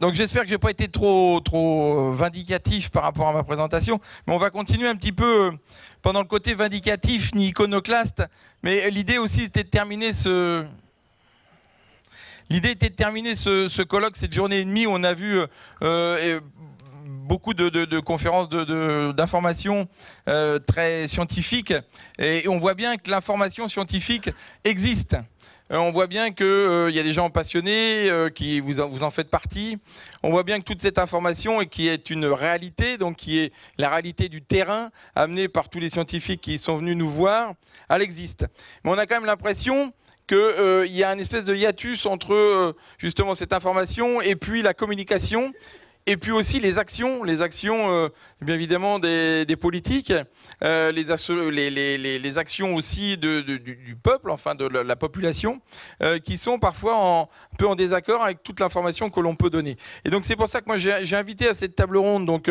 Donc j'espère que je n'ai pas été trop trop euh, vindicatif par rapport à ma présentation, mais on va continuer un petit peu euh, pendant le côté vindicatif ni iconoclaste, mais l'idée aussi était de terminer ce L'idée était de terminer ce, colloque, cette journée et demie où on a vu euh, beaucoup de, conférences d'informations très scientifiques et on voit bien que l'information scientifique existe. Euh, on voit bien qu'il euh, y a des gens passionnés, euh, qui vous en, vous faites partie. On voit bien que toute cette information, qui est une réalité, donc qui est la réalité du terrain, amenée par tous les scientifiques qui sont venus nous voir, elle existe. Mais on a quand même l'impression qu'il y a une espèce de hiatus entre justement cette information et puis la communication et puis aussi les actions, les actions euh, bien évidemment des, politiques, euh, les, actions aussi du, peuple, enfin de la, population, euh, qui sont parfois en, un peu en désaccord avec toute l'information que l'on peut donner. Et donc c'est pour ça que moi j'ai invité à cette table ronde donc,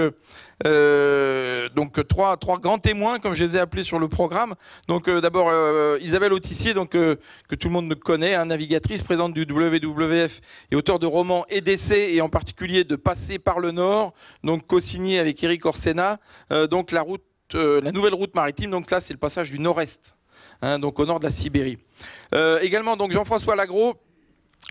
donc trois, trois grands témoins, comme je les ai appelés sur le programme. Donc d'abord Isabelle Autissier, donc, que tout le monde connaît, hein, navigatrice, présidente du WWF et auteur de romans et d'essais, et en particulier de Passer par le nord, donc co-signé avec Eric Orsena, euh, donc la route, euh, la nouvelle route maritime. Donc là, c'est le passage du nord-est. Hein, donc au nord de la Sibérie. Euh, également, donc Jean-François Lagro,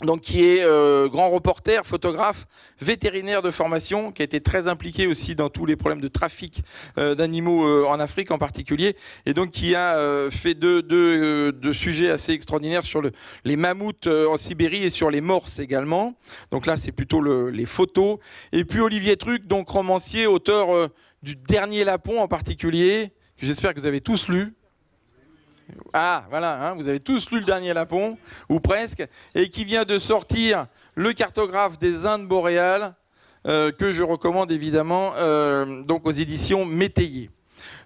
donc qui est euh, grand reporter, photographe, vétérinaire de formation, qui a été très impliqué aussi dans tous les problèmes de trafic euh, d'animaux euh, en Afrique en particulier, et donc qui a fait deux, sujets assez extraordinaires sur les mammouths en Sibérie et sur les morses également. Donc là, c'est plutôt les photos. Et puis Olivier Truc, donc romancier, auteur du Dernier Lapon en particulier, que j'espère que vous avez tous lu, ah, voilà, hein, vous avez tous lu le dernier Lapon, ou presque, et qui vient de sortir le cartographe des Indes boréales, euh, que je recommande évidemment euh, donc aux éditions Métayer.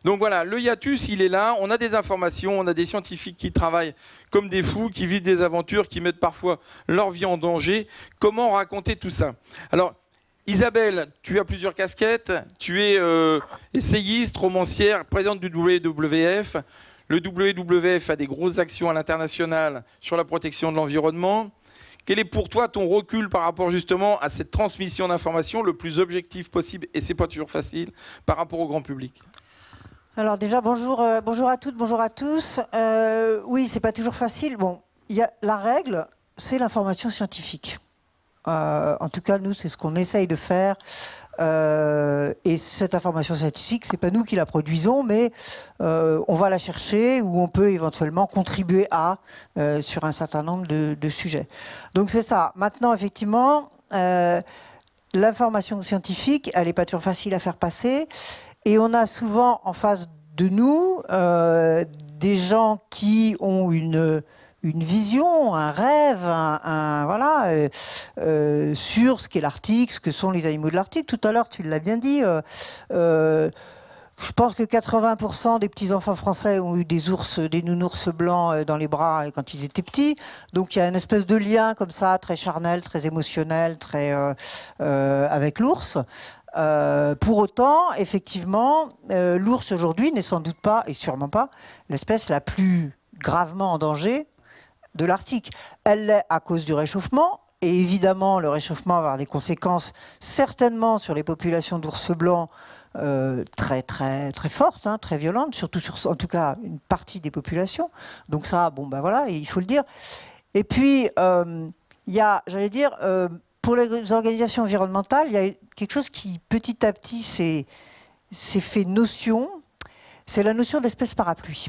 Donc voilà, le hiatus, il est là. On a des informations, on a des scientifiques qui travaillent comme des fous, qui vivent des aventures, qui mettent parfois leur vie en danger. Comment raconter tout ça Alors, Isabelle, tu as plusieurs casquettes. Tu es euh, essayiste, romancière, présidente du WWF. Le WWF a des grosses actions à l'international sur la protection de l'environnement. Quel est pour toi ton recul par rapport justement à cette transmission d'informations le plus objectif possible, et c'est pas toujours facile, par rapport au grand public Alors déjà, bonjour, euh, bonjour à toutes, bonjour à tous. Oui, euh, oui, c'est pas toujours facile. Bon, la règle, c'est l'information scientifique. Euh, en tout cas, nous, c'est ce qu'on essaye de faire. Euh, et cette information statistique, c'est pas nous qui la produisons, mais euh, on va la chercher ou on peut éventuellement contribuer à euh, sur un certain nombre de, de sujets. Donc c'est ça. Maintenant, effectivement, l'information scientifique, elle n'est pas toujours facile à faire passer, et on a souvent en face de nous des gens qui ont une une vision, un rêve, un, voilà, euh, euh, sur ce qu'est l'Arctique, ce que sont les animaux de l'Arctique. Tout à l'heure, tu l'as bien dit. Euh, je pense que 80% des petits-enfants français ont eu des ours, des nounours blancs dans les bras quand ils étaient petits. Donc il y a une espèce de lien comme ça, très charnel, très émotionnel, très avec l'ours. pour autant, effectivement, l'ours aujourd'hui n'est sans doute pas, et sûrement pas, l'espèce la plus gravement en danger de l'Arctique. Elle l'est à cause du réchauffement, et évidemment, le réchauffement va avoir des conséquences certainement sur les populations d'ours blancs euh, très très très fortes, hein, très violentes, surtout sur en tout cas une partie des populations. Donc ça, bon ben voilà, il faut le dire. Et puis euh, il y a, j'allais dire, euh, pour les organisations environnementales, il y a quelque chose qui petit à petit s'est fait notion, c'est la notion d'espèce parapluie.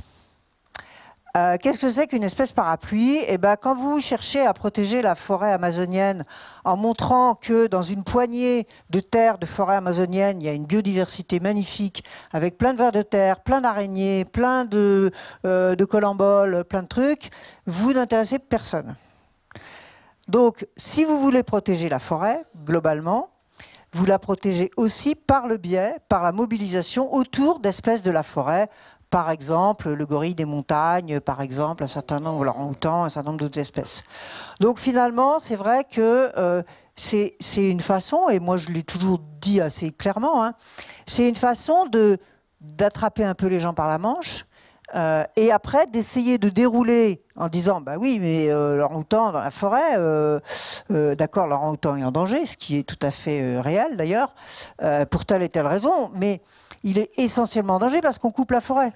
Euh, qu'est-ce que c'est qu'une espèce parapluie eh ben, Quand vous cherchez à protéger la forêt amazonienne en montrant que dans une poignée de terres de forêt amazonienne, il y a une biodiversité magnifique avec plein de vers de terre, plein d'araignées, plein de, euh, de colamboles, plein de trucs, vous n'intéressez personne. Donc, si vous voulez protéger la forêt, globalement, vous la protégez aussi par le biais, par la mobilisation autour d'espèces de la forêt, par exemple le gorille des montagnes, par exemple un certain nombre, l'orang-outan, un certain nombre d'autres espèces. Donc finalement, c'est vrai que euh, c'est une façon, et moi je l'ai toujours dit assez clairement, hein, c'est une façon de d'attraper un peu les gens par la manche, euh, et après d'essayer de dérouler en disant bah oui mais euh, lorang dans la forêt euh, d'accord l'orang-outan est en danger ce qui est tout à fait réel d'ailleurs pour telle et telle raison mais il est essentiellement en danger parce qu'on coupe la forêt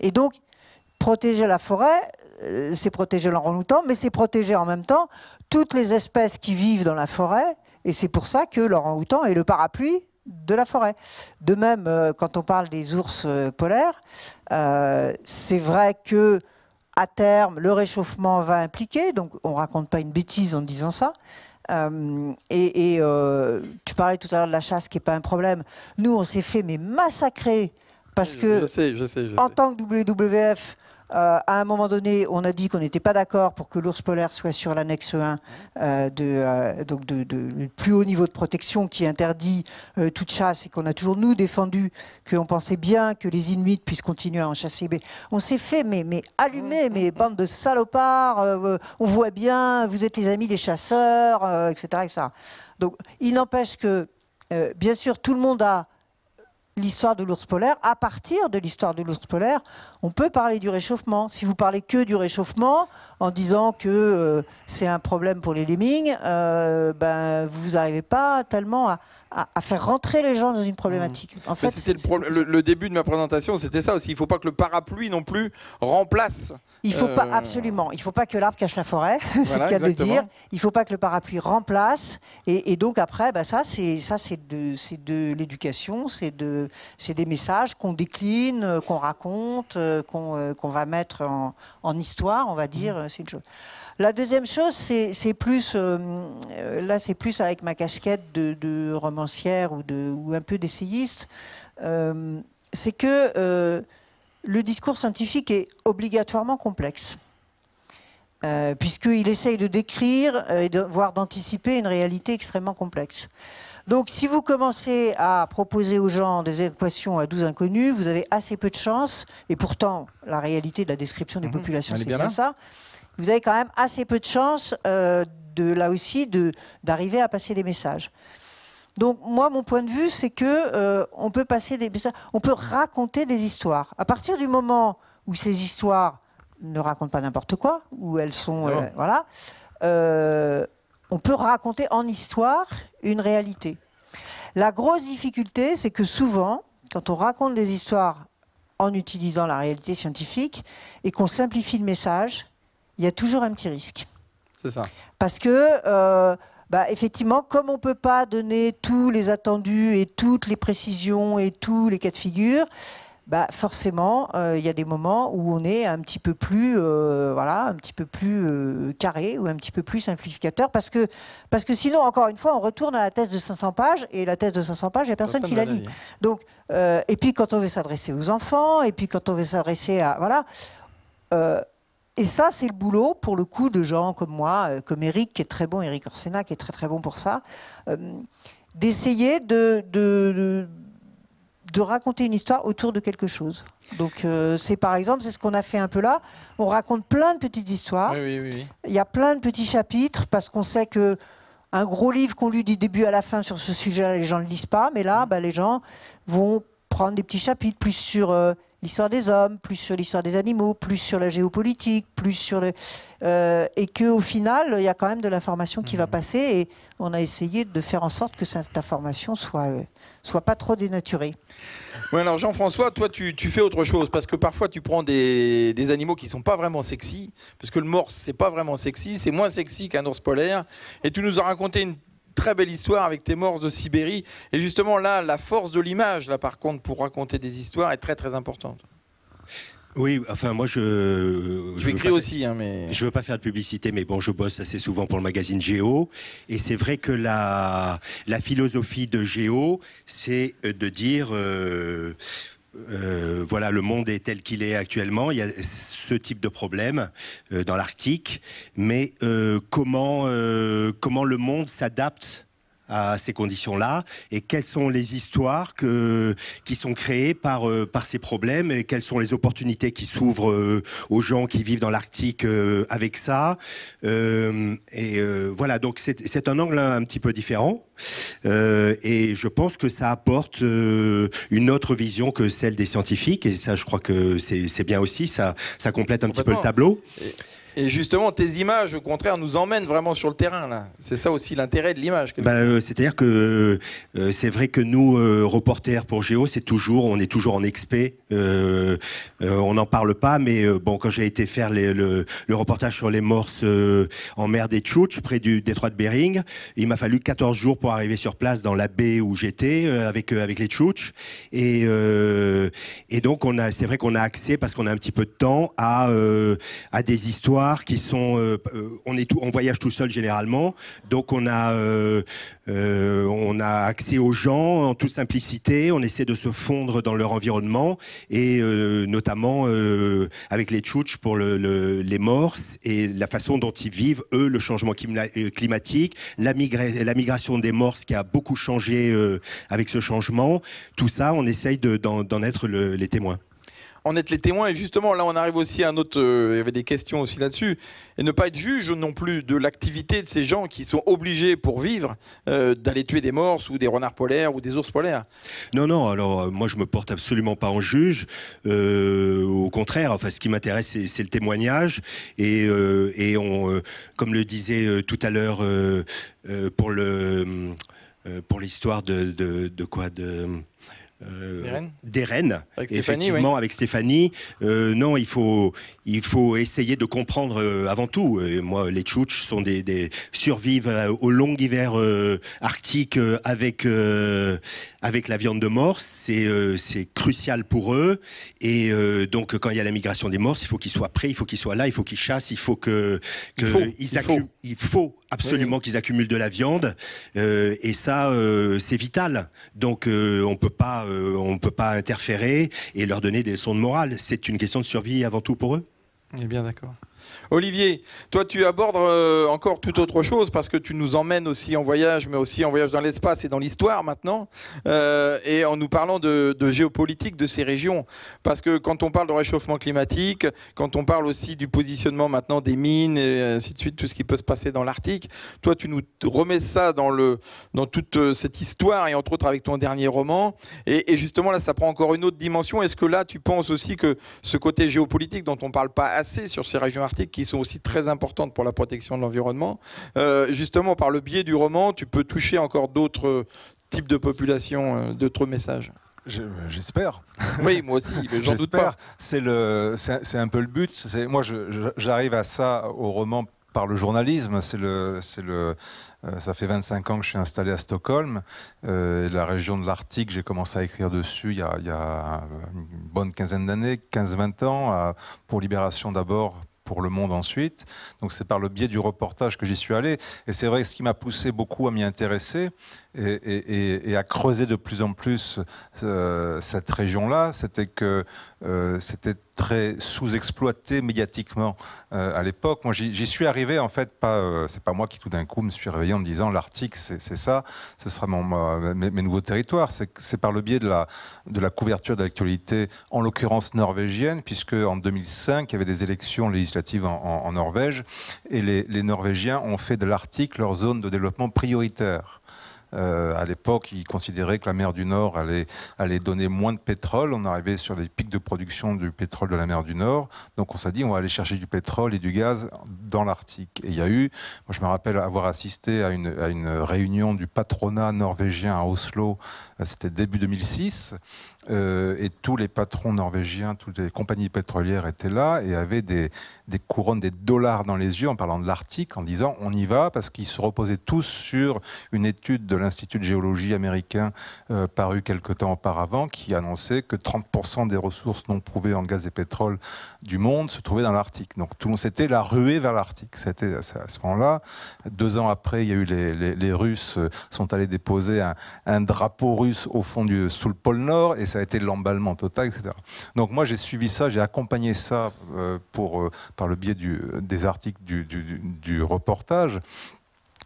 et donc, protéger la forêt, euh, c'est protéger l'orang-outan, mais c'est protéger en même temps toutes les espèces qui vivent dans la forêt. Et c'est pour ça que l'orang-outan est le parapluie de la forêt. De même, euh, quand on parle des ours euh, polaires, c'est vrai que à terme, le réchauffement va impliquer, donc on ne raconte pas une bêtise en disant ça. et, tu parlais tout à l'heure de la chasse qui n'est pas un problème. Nous, on s'est fait mais massacrer parce que en tant que WWF, euh, à un moment donné, on a dit qu'on n'était pas d'accord pour que l'ours polaire soit sur l'annexe 1, euh, de, euh, donc de, plus haut niveau de protection qui interdit toute chasse, et qu'on a toujours, nous, défendu qu'on pensait bien que les Inuits puissent continuer à en chasser. Mais on s'est fait, mais, mais allumer, mais bande de salopards, on voit bien, vous êtes les amis des chasseurs, etc., Donc, il n'empêche que, bien sûr, tout le monde a l'histoire de l'ours polaire. À partir de l'histoire de l'ours polaire, on peut parler du réchauffement. Si vous parlez que du réchauffement en disant que euh, c'est un problème pour les lemmings, euh, ben, vous n'arrivez pas tellement à, à, faire rentrer les gens dans une problématique. Mmh. En fait, le, début de ma présentation, c'était ça aussi. Il ne faut pas que le parapluie non plus remplace. Il faut pas euh, absolument. Il ne faut pas que l'arbre cache la forêt, c'est ce le cas exactement. dire. Il ne faut pas que le parapluie remplace. Et, donc après, bah, ça, c'est ça, c'est de, de l'éducation, c'est de, des messages qu'on décline, euh, qu'on raconte, euh, qu'on, va mettre en, en, histoire, on va dire. Mmh. C'est une chose. La deuxième chose, c'est plus, euh, euh, là c'est plus avec ma casquette de, romancière ou, un peu d'essayiste, euh, c'est que le discours scientifique est obligatoirement complexe. puisqu'il essaye de décrire et de, voire d'anticiper une réalité extrêmement complexe. Donc si vous commencez à proposer aux gens des équations à 12 inconnus, vous avez assez peu de chance, et pourtant la réalité de la description des mhm. populations, c'est bien ça, vous avez quand même assez peu de chance euh, de, là aussi d'arriver à passer des messages. Donc moi, mon point de vue, c'est que euh, on peut passer des on peut raconter des histoires. À partir du moment où ces histoires ne racontent pas n'importe quoi, où elles sont, euh, voilà, on peut raconter en histoire une réalité. La grosse difficulté, c'est que souvent, quand on raconte des histoires en utilisant la réalité scientifique et qu'on simplifie le message, il y a toujours un petit risque. C'est ça. Parce que euh, bah, effectivement, comme on ne peut pas donner tous les attendus et toutes les précisions et tous les cas de figure, bah forcément, euh, il y a des moments où on est un petit peu plus, euh, voilà, un petit peu plus carré ou un petit peu plus simplificateur, parce que, parce que sinon, encore une fois, on retourne à la thèse de 500 pages et la thèse de 500 pages, il n'y a personne, qui la lit. Donc, et puis quand on veut s'adresser aux enfants, et puis quand on veut s'adresser à, voilà et ça, c'est le boulot, pour le coup, de gens comme moi, euh, comme Eric, qui est très bon, Eric Orsena, qui est très très bon pour ça, euh, d'essayer de, raconter une histoire autour de quelque chose. Donc, euh, c'est par exemple, c'est ce qu'on a fait un peu là. On raconte plein de petites histoires. Il y a plein de petits chapitres, parce qu'on sait que un gros livre qu'on lit du début à la fin sur ce sujet, les gens ne le lisent pas, mais là, mm. bah, les gens vont prendre des petits chapitres plus sur l'histoire des hommes, plus sur l'histoire des animaux, plus sur la géopolitique, plus sur le euh, et qu'au final il y a quand même de l'information qui va mhm. passer et on a essayé de faire en sorte que cette information soit euh, soit pas trop dénaturée. alors Jean-François, toi tu, tu, fais autre chose parce que parfois tu prends des, des, animaux qui sont pas vraiment sexy parce que le morse c'est pas vraiment sexy, c'est moins sexy qu'un ours polaire et tu nous as raconté une très belle histoire avec tes morts de Sibérie. Et justement, là, la force de l'image, là, par contre, pour raconter des histoires est très, très importante. Oui, enfin moi je. Je, aussi, hein, mais. Je veux pas faire de publicité, mais bon, je bosse assez souvent pour le magazine Géo, et c'est vrai que la la philosophie de Géo, c'est euh, de dire. Euh, euh, voilà, le monde est tel qu'il est actuellement. Il y a ce type de problème euh, dans l'Arctique, mais euh, comment comment le monde s'adapte à ces conditions-là et quelles sont les histoires que, qui sont créées par, euh, par ces problèmes et quelles sont les opportunités qui s'ouvrent euh, aux gens qui vivent dans l'Arctique euh, avec ça. et voilà, donc c'est un angle un, petit peu différent et je pense que ça apporte une autre vision que celle des scientifiques et ça je crois que c'est bien aussi, ça, ça complète un petit peu le tableau. Et justement, tes images, au contraire, nous emmènent vraiment sur le terrain. C'est ça aussi l'intérêt de l'image. Bah, euh, c'est-à-dire que euh, euh, c'est vrai que nous, reporters pour Géo, c'est toujours, on est toujours en expé. on n'en parle pas, mais bon, quand j'ai été faire le, reportage sur les morses en mer des Tchouch, près du détroit de Bering, il m'a fallu 14 jours pour arriver sur place dans la baie où j'étais avec, avec les Tchouch. Et, et donc, c'est vrai qu'on a accès, parce qu'on a un petit peu de temps, à, à des histoires qui sont. Euh, euh, on, est voyage tout seul généralement, donc on a, euh, on a accès aux gens en toute simplicité. On essaie de se fondre dans leur environnement et notamment avec les tchouches pour les morses et la façon dont ils vivent eux le changement climatique, la, migration des morses qui a beaucoup changé avec ce changement. Tout ça, on essaye d'en être les témoins en être les témoins. Et justement, là, on arrive aussi à un autre. Euh, il y avait des questions aussi là-dessus. Et ne pas être juge non plus de l'activité de ces gens qui sont obligés pour vivre euh, d'aller tuer des morses ou des renards polaires ou des ours polaires. Non, non. Alors, euh, moi, je me porte absolument pas en juge. au contraire, enfin, ce qui m'intéresse, c'est le témoignage. Et, on, comme le disait tout à l'heure pour le pour l'histoire de, de, quoi de euh, des, rennes. effectivement avec Stéphanie. Euh, non, il faut il faut essayer de comprendre euh, avant tout. moi, les Tchouches sont des, survivent au long hiver arctique avec avec la viande de morse. C'est c'est crucial pour eux. Et donc quand il y a la migration des morses, il faut qu'ils soient prêts, il faut qu'ils soient là, il faut qu'ils chassent, il faut que, que il il faut. Il faut absolument qu'ils accumulent de la viande euh, et ça euh, c'est vital donc euh, on peut pas on peut pas interférer et leur donner des leçons de morale c'est une question de survie avant tout pour eux Et bien d'accord Olivier, toi tu abordes euh, encore toute autre chose parce que tu nous emmènes aussi en voyage, mais aussi en voyage dans l'espace et dans l'histoire maintenant, euh, et en nous parlant de, géopolitique de ces régions. Parce que quand on parle de réchauffement climatique, quand on parle aussi du positionnement maintenant des mines et ainsi de suite, tout ce qui peut se passer dans l'Arctique, toi tu nous remets ça dans, le, dans toute euh, cette histoire et entre autres avec ton dernier roman. Et, et justement là ça prend encore une autre dimension. Est-ce que là tu penses aussi que ce côté géopolitique dont on ne parle pas assez sur ces régions arctiques, qui sont aussi très importantes pour la protection de l'environnement. Euh, justement, par le biais du roman, tu peux toucher encore d'autres types de populations, euh, d'autres messages. J'espère. Oui, moi aussi, mais j'en doute pas. C'est le, c'est un peu le but. Moi, j'arrive à ça au roman par le journalisme. C'est le, le, euh, ça fait 25 ans que je suis installé à Stockholm. la région de l'Arctique, j'ai commencé à écrire dessus il y a, une bonne quinzaine d'années, 15-20 ans, pour Libération d'abord, pour Le Monde ensuite. Donc c'est par le biais du reportage que j'y suis allé. Et c'est vrai que ce qui m'a poussé beaucoup à m'y intéresser et, à creuser de plus en plus euh, cette région-là, c'était que euh, c'était très sous-exploité médiatiquement euh, à l'époque. Moi, j'y suis arrivé, en fait, pas, euh, c'est pas moi qui tout d'un coup me suis réveillé en me disant l'Arctique, c'est ça, ce sera mes, nouveaux territoires. C'est par le biais de la, de la couverture de l'actualité, en l'occurrence norvégienne, puisque en 2005, il y avait des élections législatives en, Norvège, et les, les Norvégiens ont fait de l'Arctique leur zone de développement prioritaire. Euh, à l'époque, ils considéraient que la mer du Nord allait, allait donner moins de pétrole. On arrivait sur les pics de production du pétrole de la mer du Nord. Donc on s'est dit, on va aller chercher du pétrole et du gaz dans l'Arctique. Et il y a eu, je me rappelle avoir assisté à une réunion du patronat norvégien à Oslo, euh, c'était début 2006. Euh, et tous les patrons norvégiens, toutes les compagnies pétrolières étaient là et avaient des, couronnes, des dollars dans les yeux en parlant de l'Arctique, en disant on y va, parce qu'ils se reposaient tous sur une étude de l'Institut de géologie américain paru euh, parue quelque temps auparavant qui annonçait que 30% des ressources non prouvées en gaz et pétrole du monde se trouvaient dans l'Arctique. Donc tout le monde, c'était la ruée vers l'Arctique. C'était à ce moment-là. Deux ans après, il y a eu les, Russes euh, sont allés déposer un, un, drapeau russe au fond du sous le pôle Nord et ça a été l'emballement total, etc. Donc moi j'ai suivi ça, j'ai accompagné ça euh, pour, euh, par le biais du, des articles du, reportage.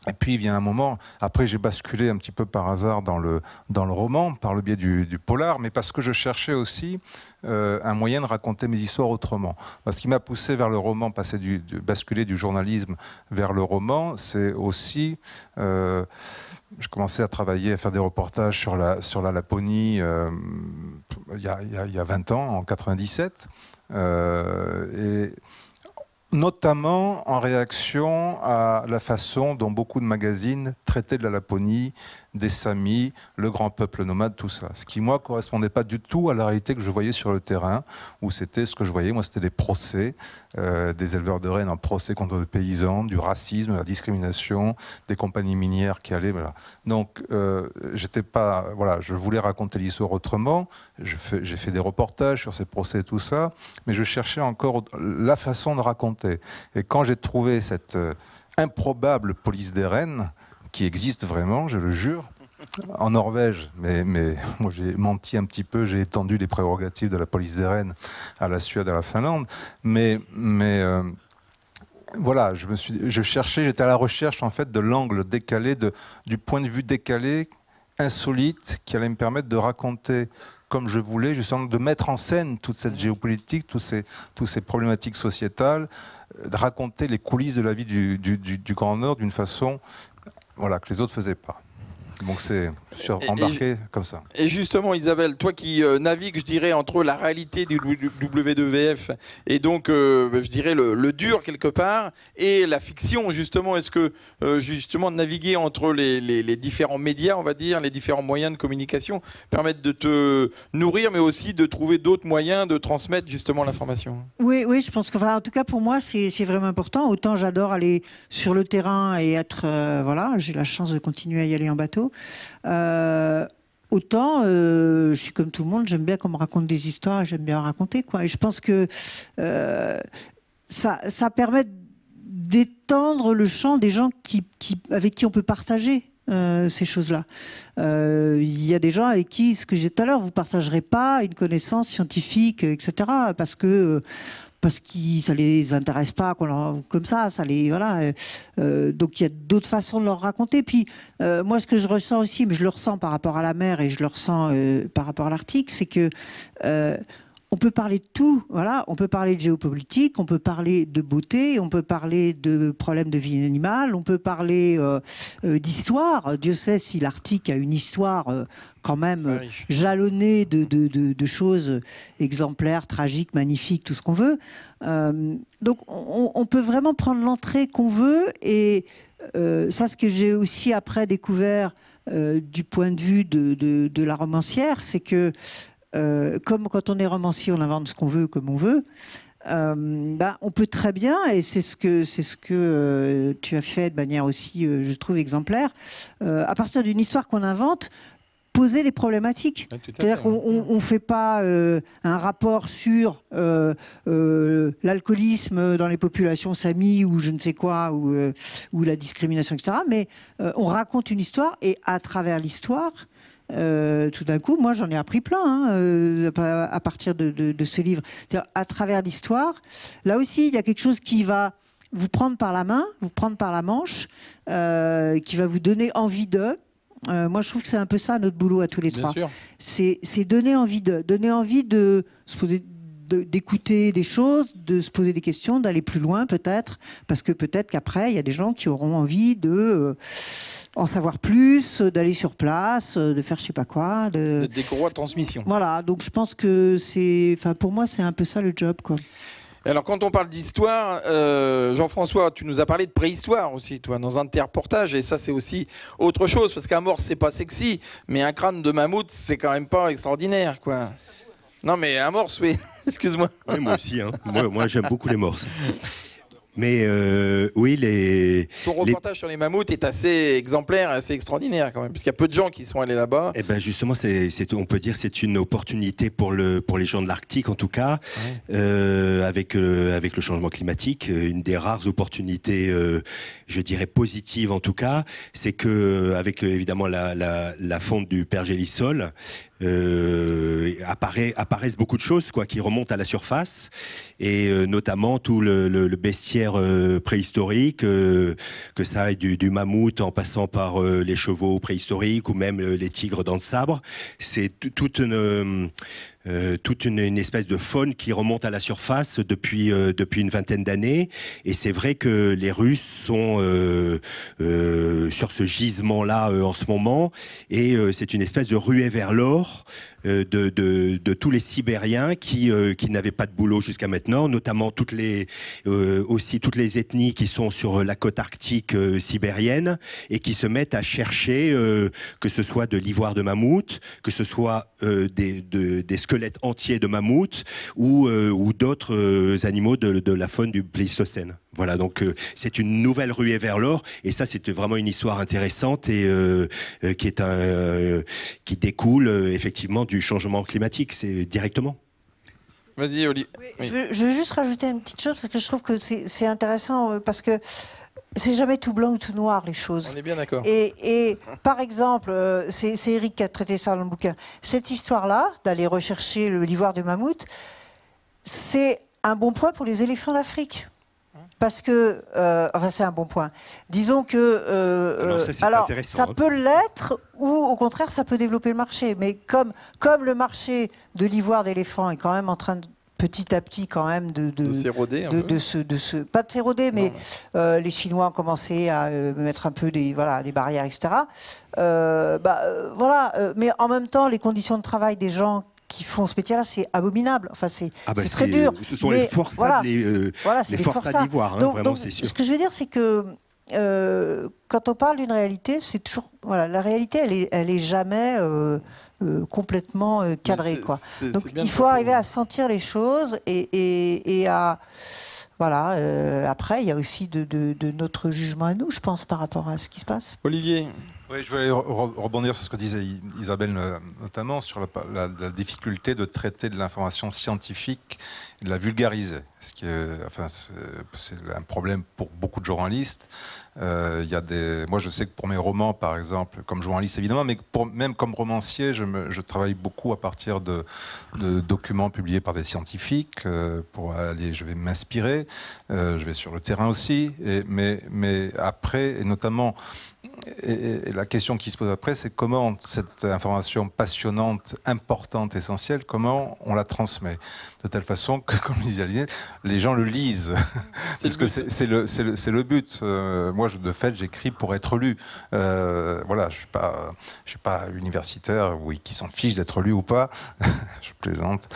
Et puis il y a un moment, après j'ai basculé un petit peu par hasard dans le, dans le roman, par le biais du, polar, mais parce que je cherchais aussi euh, un moyen de raconter mes histoires autrement. Ce qui m'a poussé vers le roman, passer du, basculer du journalisme vers le roman, c'est aussi je commençais à travailler, à faire des reportages sur la, sur la Laponie euh, il y, a, 20 ans, en 97. Euh, et notamment en réaction à la façon dont beaucoup de magazines traitaient de la Laponie des Samis, le grand peuple nomade, tout ça. Ce qui, moi, ne correspondait pas du tout à la réalité que je voyais sur le terrain, où c'était ce que je voyais, moi, c'était des procès, euh, des éleveurs de rennes en procès contre des paysans, du racisme, de la discrimination, des compagnies minières qui allaient. Voilà. Donc, euh, j'étais pas. Voilà, je voulais raconter l'histoire autrement. J'ai fait, fait des reportages sur ces procès et tout ça, mais je cherchais encore la façon de raconter. Et quand j'ai trouvé cette euh, improbable police des rennes, qui existe vraiment, je le jure. En Norvège, mais, mais moi j'ai menti un petit peu, j'ai étendu les prérogatives de la police des rennes à la Suède, et à la Finlande, mais, mais euh, voilà, je, me suis, je cherchais, j'étais à la recherche en fait de l'angle décalé, de, du point de vue décalé, insolite, qui allait me permettre de raconter comme je voulais, justement de mettre en scène toute cette géopolitique, toutes ces, tous ces problématiques sociétales, euh, de raconter les coulisses de la vie du, du, du Grand Nord d'une façon voilà, que les autres ne faisaient pas. Donc c'est sur embarqué comme ça. Et justement, Isabelle, toi qui euh, navigues, je dirais, entre la réalité du W2VF et donc, euh, je dirais, le, dur quelque part et la fiction, justement, est-ce que euh, justement naviguer entre les, les, différents médias, on va dire, les différents moyens de communication permettent de te nourrir, mais aussi de trouver d'autres moyens de transmettre justement l'information Oui, oui, je pense que voilà, en tout cas pour moi, c'est vraiment important. Autant j'adore aller sur le terrain et être, voilà, j'ai la chance de continuer à y aller en bateau. Euh, autant, euh, je suis comme tout le monde, j'aime bien qu'on me raconte des histoires, j'aime bien raconter. Quoi. Et je pense que euh, ça, permet d'étendre le champ des gens qui, avec qui on peut partager. ces choses-là. Il y a des gens avec qui, ce que j'ai tout à l'heure, vous ne partagerez pas une connaissance scientifique, etc. Parce que, parce que ça les intéresse pas comme ça. ça les, voilà. Euh, euh, donc il y a d'autres façons de leur raconter. Puis euh, moi, ce que je ressens aussi, mais je le ressens par rapport à la mer et je le ressens par rapport à l'Arctique, c'est que on peut parler de tout, voilà. On peut parler de géopolitique, on peut parler de beauté, on peut parler de problèmes de vie animale, on peut parler euh, euh, d'histoire. Dieu sait si l'Arctique a une histoire euh, quand même jalonnée de, choses exemplaires, tragiques, magnifiques, tout ce qu'on veut. donc on, on, peut vraiment prendre l'entrée qu'on veut. Et ça, ce que j'ai aussi après découvert du point de vue de, la romancière, c'est que euh, comme quand on est romancier, on invente ce qu'on veut comme on veut. Euh, bah, on peut très bien, et c'est ce que c'est ce que euh, tu as fait de manière aussi, je trouve, exemplaire. à partir d'une histoire qu'on invente, poser des problématiques. C'est-à-dire qu'on ne fait pas un rapport sur l'alcoolisme dans les populations samis ou je ne sais quoi, ou la discrimination, etc. Mais on raconte une histoire et à travers l'histoire, euh, tout d'un coup, moi, j'en ai appris plein hein, euh, à partir de, ce livre. -à, travers l'histoire, là aussi, il y a quelque chose qui va vous prendre par la main, vous prendre par la manche, euh, qui va vous donner envie de. moi, je trouve que c'est un peu ça notre boulot à tous les trois. C'est donner envie de, donner envie de d'écouter des choses, de se poser des questions, d'aller plus loin peut-être, parce que peut-être qu'après, il y a des gens qui auront envie de euh, en savoir plus, d'aller sur place, de faire je sais pas quoi. De... Des courroies de transmission. Voilà, donc je pense que c'est, enfin pour moi, c'est un peu ça le job, quoi. Alors quand on parle d'histoire, euh, Jean-François, tu nous as parlé de préhistoire aussi, toi, dans un reportage, et ça c'est aussi autre chose, parce qu'un mort c'est pas sexy, mais un crâne de mammouth c'est quand même pas extraordinaire, quoi. Non, mais un morse, oui. Excuse-moi. moi aussi. Hein. Moi, j'aime beaucoup les morses. Mais euh, oui, les. Ton reportage sur les mammouths est assez exemplaire, assez extraordinaire quand même, puisqu'il y a peu de gens qui sont allés là-bas. Eh bien justement, c'est, on peut dire c'est une opportunité pour, le, pour les gens de l'Arctique en tout cas, euh, avec, euh, avec le changement climatique, une des rares opportunités, je dirais positives en tout cas, c'est que avec évidemment la, la, la fonte du pergélisol, euh, apparaît, apparaissent beaucoup de choses quoi, qui remontent à la surface, et euh, notamment tout le, bestiaire euh, préhistorique, que ça aille du, du, mammouth en passant par les chevaux préhistoriques ou même les tigres dans le sabre. C'est toute une euh, toute une, espèce de faune qui remonte à la surface depuis, euh, depuis une vingtaine d'années. Et c'est vrai que les Russes sont euh, sur ce gisement-là en ce moment. Et c'est une espèce de ruée vers l'or euh, de, tous les Sibériens euh, qui, n'avaient pas de boulot jusqu'à maintenant, notamment toutes les, euh, aussi toutes les ethnies qui sont sur la côte arctique sibérienne et qui se mettent à chercher, que ce soit de l'ivoire de mammouth, que ce soit des, squelettes entiers de mammouth ou, d'autres animaux de, de la faune du Pléistocène. Voilà, donc euh, c'est une nouvelle ruée vers l'or, et ça c'est vraiment une histoire intéressante et euh, euh, qui est un qui découle effectivement du changement climatique, c'est directement. Vas-y, Oli. Je, veux, juste rajouter une petite chose parce que je trouve que c'est intéressant parce que c'est jamais tout blanc ou tout noir les choses. On est bien d'accord. Et, et, par exemple, c'est Eric qui a traité ça dans le bouquin. Cette histoire-là, d'aller rechercher le livoire de mammouth, c'est un bon point pour les éléphants d'Afrique. Parce que, euh, enfin, c'est un bon point. Disons que, euh, ah ça, euh, hein. peut l'être ou au contraire, ça peut développer le marché. Mais comme, le marché de l'ivoire d'éléphant est quand même en train de petit à petit quand même de de, s'éroder de, pas de s'éroder mais les Chinois ont commencé à mettre un peu des barrières etc bah, voilà mais en même temps les conditions de travail des gens qui font ce métier-là, c'est abominable. Enfin, c'est ah bah très dur. Ce sont les forçats d'Ivoire, euh, hein, Ce que je veux dire, c'est que euh, quand on parle d'une réalité, c'est toujours voilà, la réalité, elle n'est elle est jamais euh, complètement cadrée, quoi. Donc il faut arriver à sentir les choses et, et, à voilà. après, il y a aussi de notre jugement à nous, je pense, par rapport à ce qui se passe. Olivier, je vais rebondir sur ce que disait Isabelle euh, notamment sur la, difficulté de traiter de l'information scientifique, et de la vulgariser. Ce qui est, euh, enfin, c'est un problème pour beaucoup de journalistes. Euh, y a des, moi, je sais que pour mes romans, par exemple, comme journaliste évidemment, mais pour, même comme romancier, je, travaille beaucoup à partir de, documents publiés par des scientifiques. Euh, pour aller, je vais m'inspirer. je vais sur le terrain aussi. mais, mais après, et notamment et, la question qui se pose après, c'est comment cette information passionnante, importante, essentielle, comment on la transmet De telle façon que, comme disait Aline, les gens le lisent. Parce que c'est le, le, but. Euh, moi, de fait, j'écris pour être lu. Euh, voilà, je ne suis, suis, pas universitaire oui, qui s'en fiche d'être lu ou pas. je plaisante.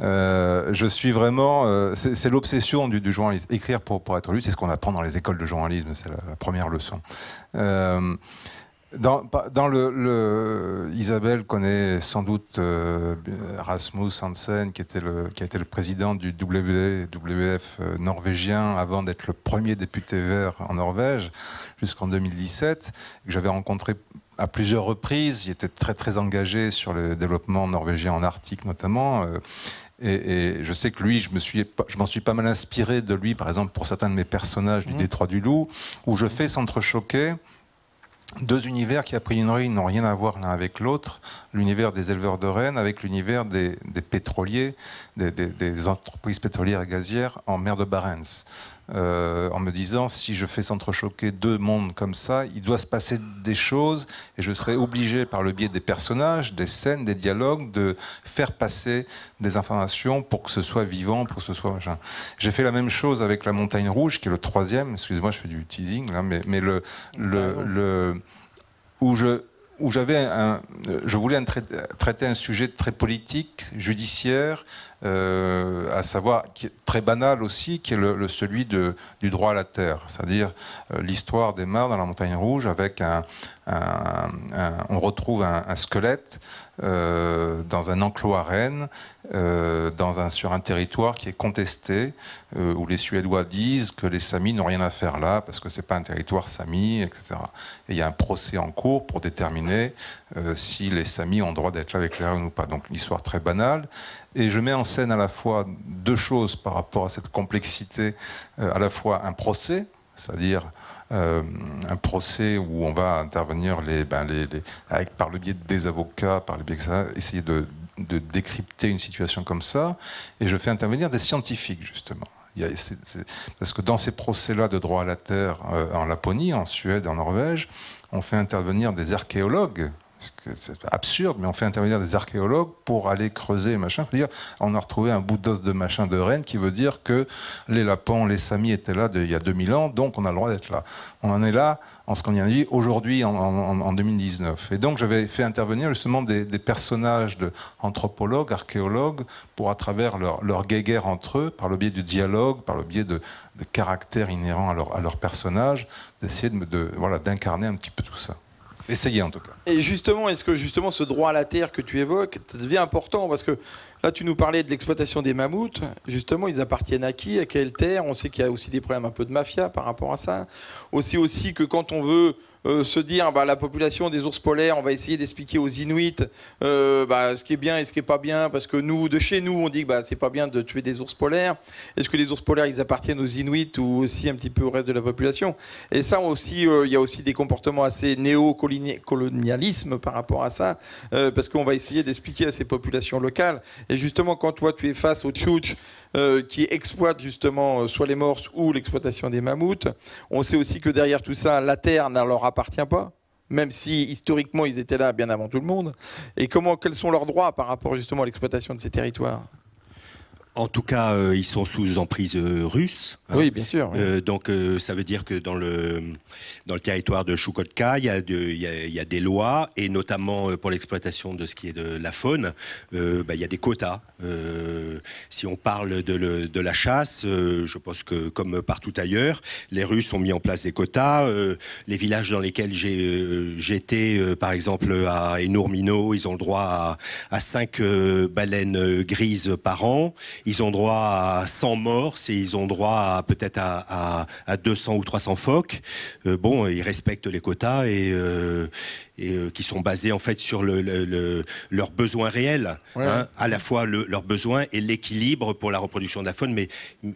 Euh, je suis vraiment. c'est l'obsession du, du, journalisme. Écrire pour, être lu, c'est ce qu'on apprend dans les écoles de journalisme. C'est la première leçon. Euh, dans, le, Isabelle connaît sans doute euh, Rasmus Hansen, qui, était le, qui a été le président du WWF euh, norvégien avant d'être le premier député vert en Norvège jusqu'en 2017, que j'avais rencontré à plusieurs reprises. Il était très très engagé sur le développement norvégien en Arctique notamment. Et, je sais que lui, je m'en suis, pas mal inspiré de lui, par exemple, pour certains de mes personnages du mhm. Détroit du Loup, où je fais s'entrechoquer deux univers qui, a priori, n'ont rien à voir l'un avec l'autre. L'univers des éleveurs de rennes avec l'univers des, pétroliers, des, entreprises pétrolières et gazières en mer de Barents. Euh, en me disant si je fais s'entrechoquer deux mondes comme ça, il doit se passer des choses et je serai obligé par le biais des personnages, des scènes, des dialogues de faire passer des informations pour que ce soit vivant, pour que ce soit machin. J'ai fait la même chose avec La Montagne Rouge, qui est le troisième, excusez-moi, je fais du teasing là, mais, le, où je où j'avais je voulais traiter un sujet très politique, judiciaire, euh, à savoir, qui est très banal aussi, qui est le, celui de, du droit à la terre. C'est-à-dire, euh, l'histoire démarre dans la montagne rouge avec un, on retrouve un, squelette euh, dans un enclos à Rennes, dans un, sur un territoire qui est contesté, où les Suédois disent que les Samis n'ont rien à faire là, parce que ce n'est pas un territoire Sami, etc. Et il y a un procès en cours pour déterminer si les Samis ont le droit d'être là avec les Rennes ou pas. Donc une histoire très banale, et je mets en scène à la fois deux choses par rapport à cette complexité, euh, à la fois un procès, c'est-à-dire euh, un procès où on va intervenir ben, avec, par le biais des avocats, par le biais ça, essayer de, décrypter une situation comme ça, et je fais intervenir des scientifiques justement. Il parce que dans ces procès-là de droit à la terre euh, en Laponie, en Suède, en Norvège, on fait intervenir des archéologues c'est absurde, mais on fait intervenir des archéologues pour aller creuser, machin. Dire, on a retrouvé un bout d'os de machin de Rennes qui veut dire que les Lapons, les Samis étaient là il y a 2000 ans, donc on a le droit d'être là. On en est là en ce qu'on y a en, aujourd'hui, en, 2019. Et donc j'avais fait intervenir justement des, personnages d'anthropologues, archéologues, pour à travers leur, leur guéguerre entre eux, par le biais du dialogue, par le biais de, caractères inhérents à leur, à personnage, d'essayer de, voilà, d'incarner un petit peu tout ça. Essayez en tout cas. Et justement, est-ce que justement ce droit à la terre que tu évoques devient important Parce que là, tu nous parlais de l'exploitation des mammouths. Justement, ils appartiennent à qui À quelle terre On sait qu'il y a aussi des problèmes un peu de mafia par rapport à ça aussi aussi que quand on veut euh, se dire bah, la population des ours polaires, on va essayer d'expliquer aux Inuits euh, bah, ce qui est bien et ce qui est pas bien, parce que nous, de chez nous, on dit que bah, c'est pas bien de tuer des ours polaires. Est-ce que les ours polaires, ils appartiennent aux Inuits ou aussi un petit peu au reste de la population Et ça aussi, euh, il y a aussi des comportements assez néo-colonialisme par rapport à ça, parce qu'on va essayer d'expliquer à ces populations locales. Et justement, quand toi, tu es face au tchouch euh, qui exploitent justement euh, soit les morses ou l'exploitation des mammouths. On sait aussi que derrière tout ça, la terre ne leur appartient pas même si historiquement ils étaient là bien avant tout le monde, et comment, quels sont leurs droits par rapport justement à l'exploitation de ces territoires en tout cas, euh, ils sont sous emprise euh, russe. Hein. Oui, bien sûr. Euh, donc, ça veut dire que dans le, dans le territoire de Choukotka, il y, a des lois, et notamment pour l'exploitation de ce qui est de la faune, bah, il y a des quotas. si on parle de, la chasse, je pense que, comme partout ailleurs, les Russes ont mis en place des quotas. les villages dans lesquels j'ai j'étais, par exemple, à Enourmino, ils ont le droit à, à 5 baleines grises par an ils ont droit à 100 morts, et ils ont droit peut-être à, 200 ou 300 phoques. Euh, bon, ils respectent les quotas et, euh, et euh, qui sont basés en fait sur le, leurs besoins réels, hein, à la fois leurs besoins et l'équilibre pour la reproduction de la faune. Mais,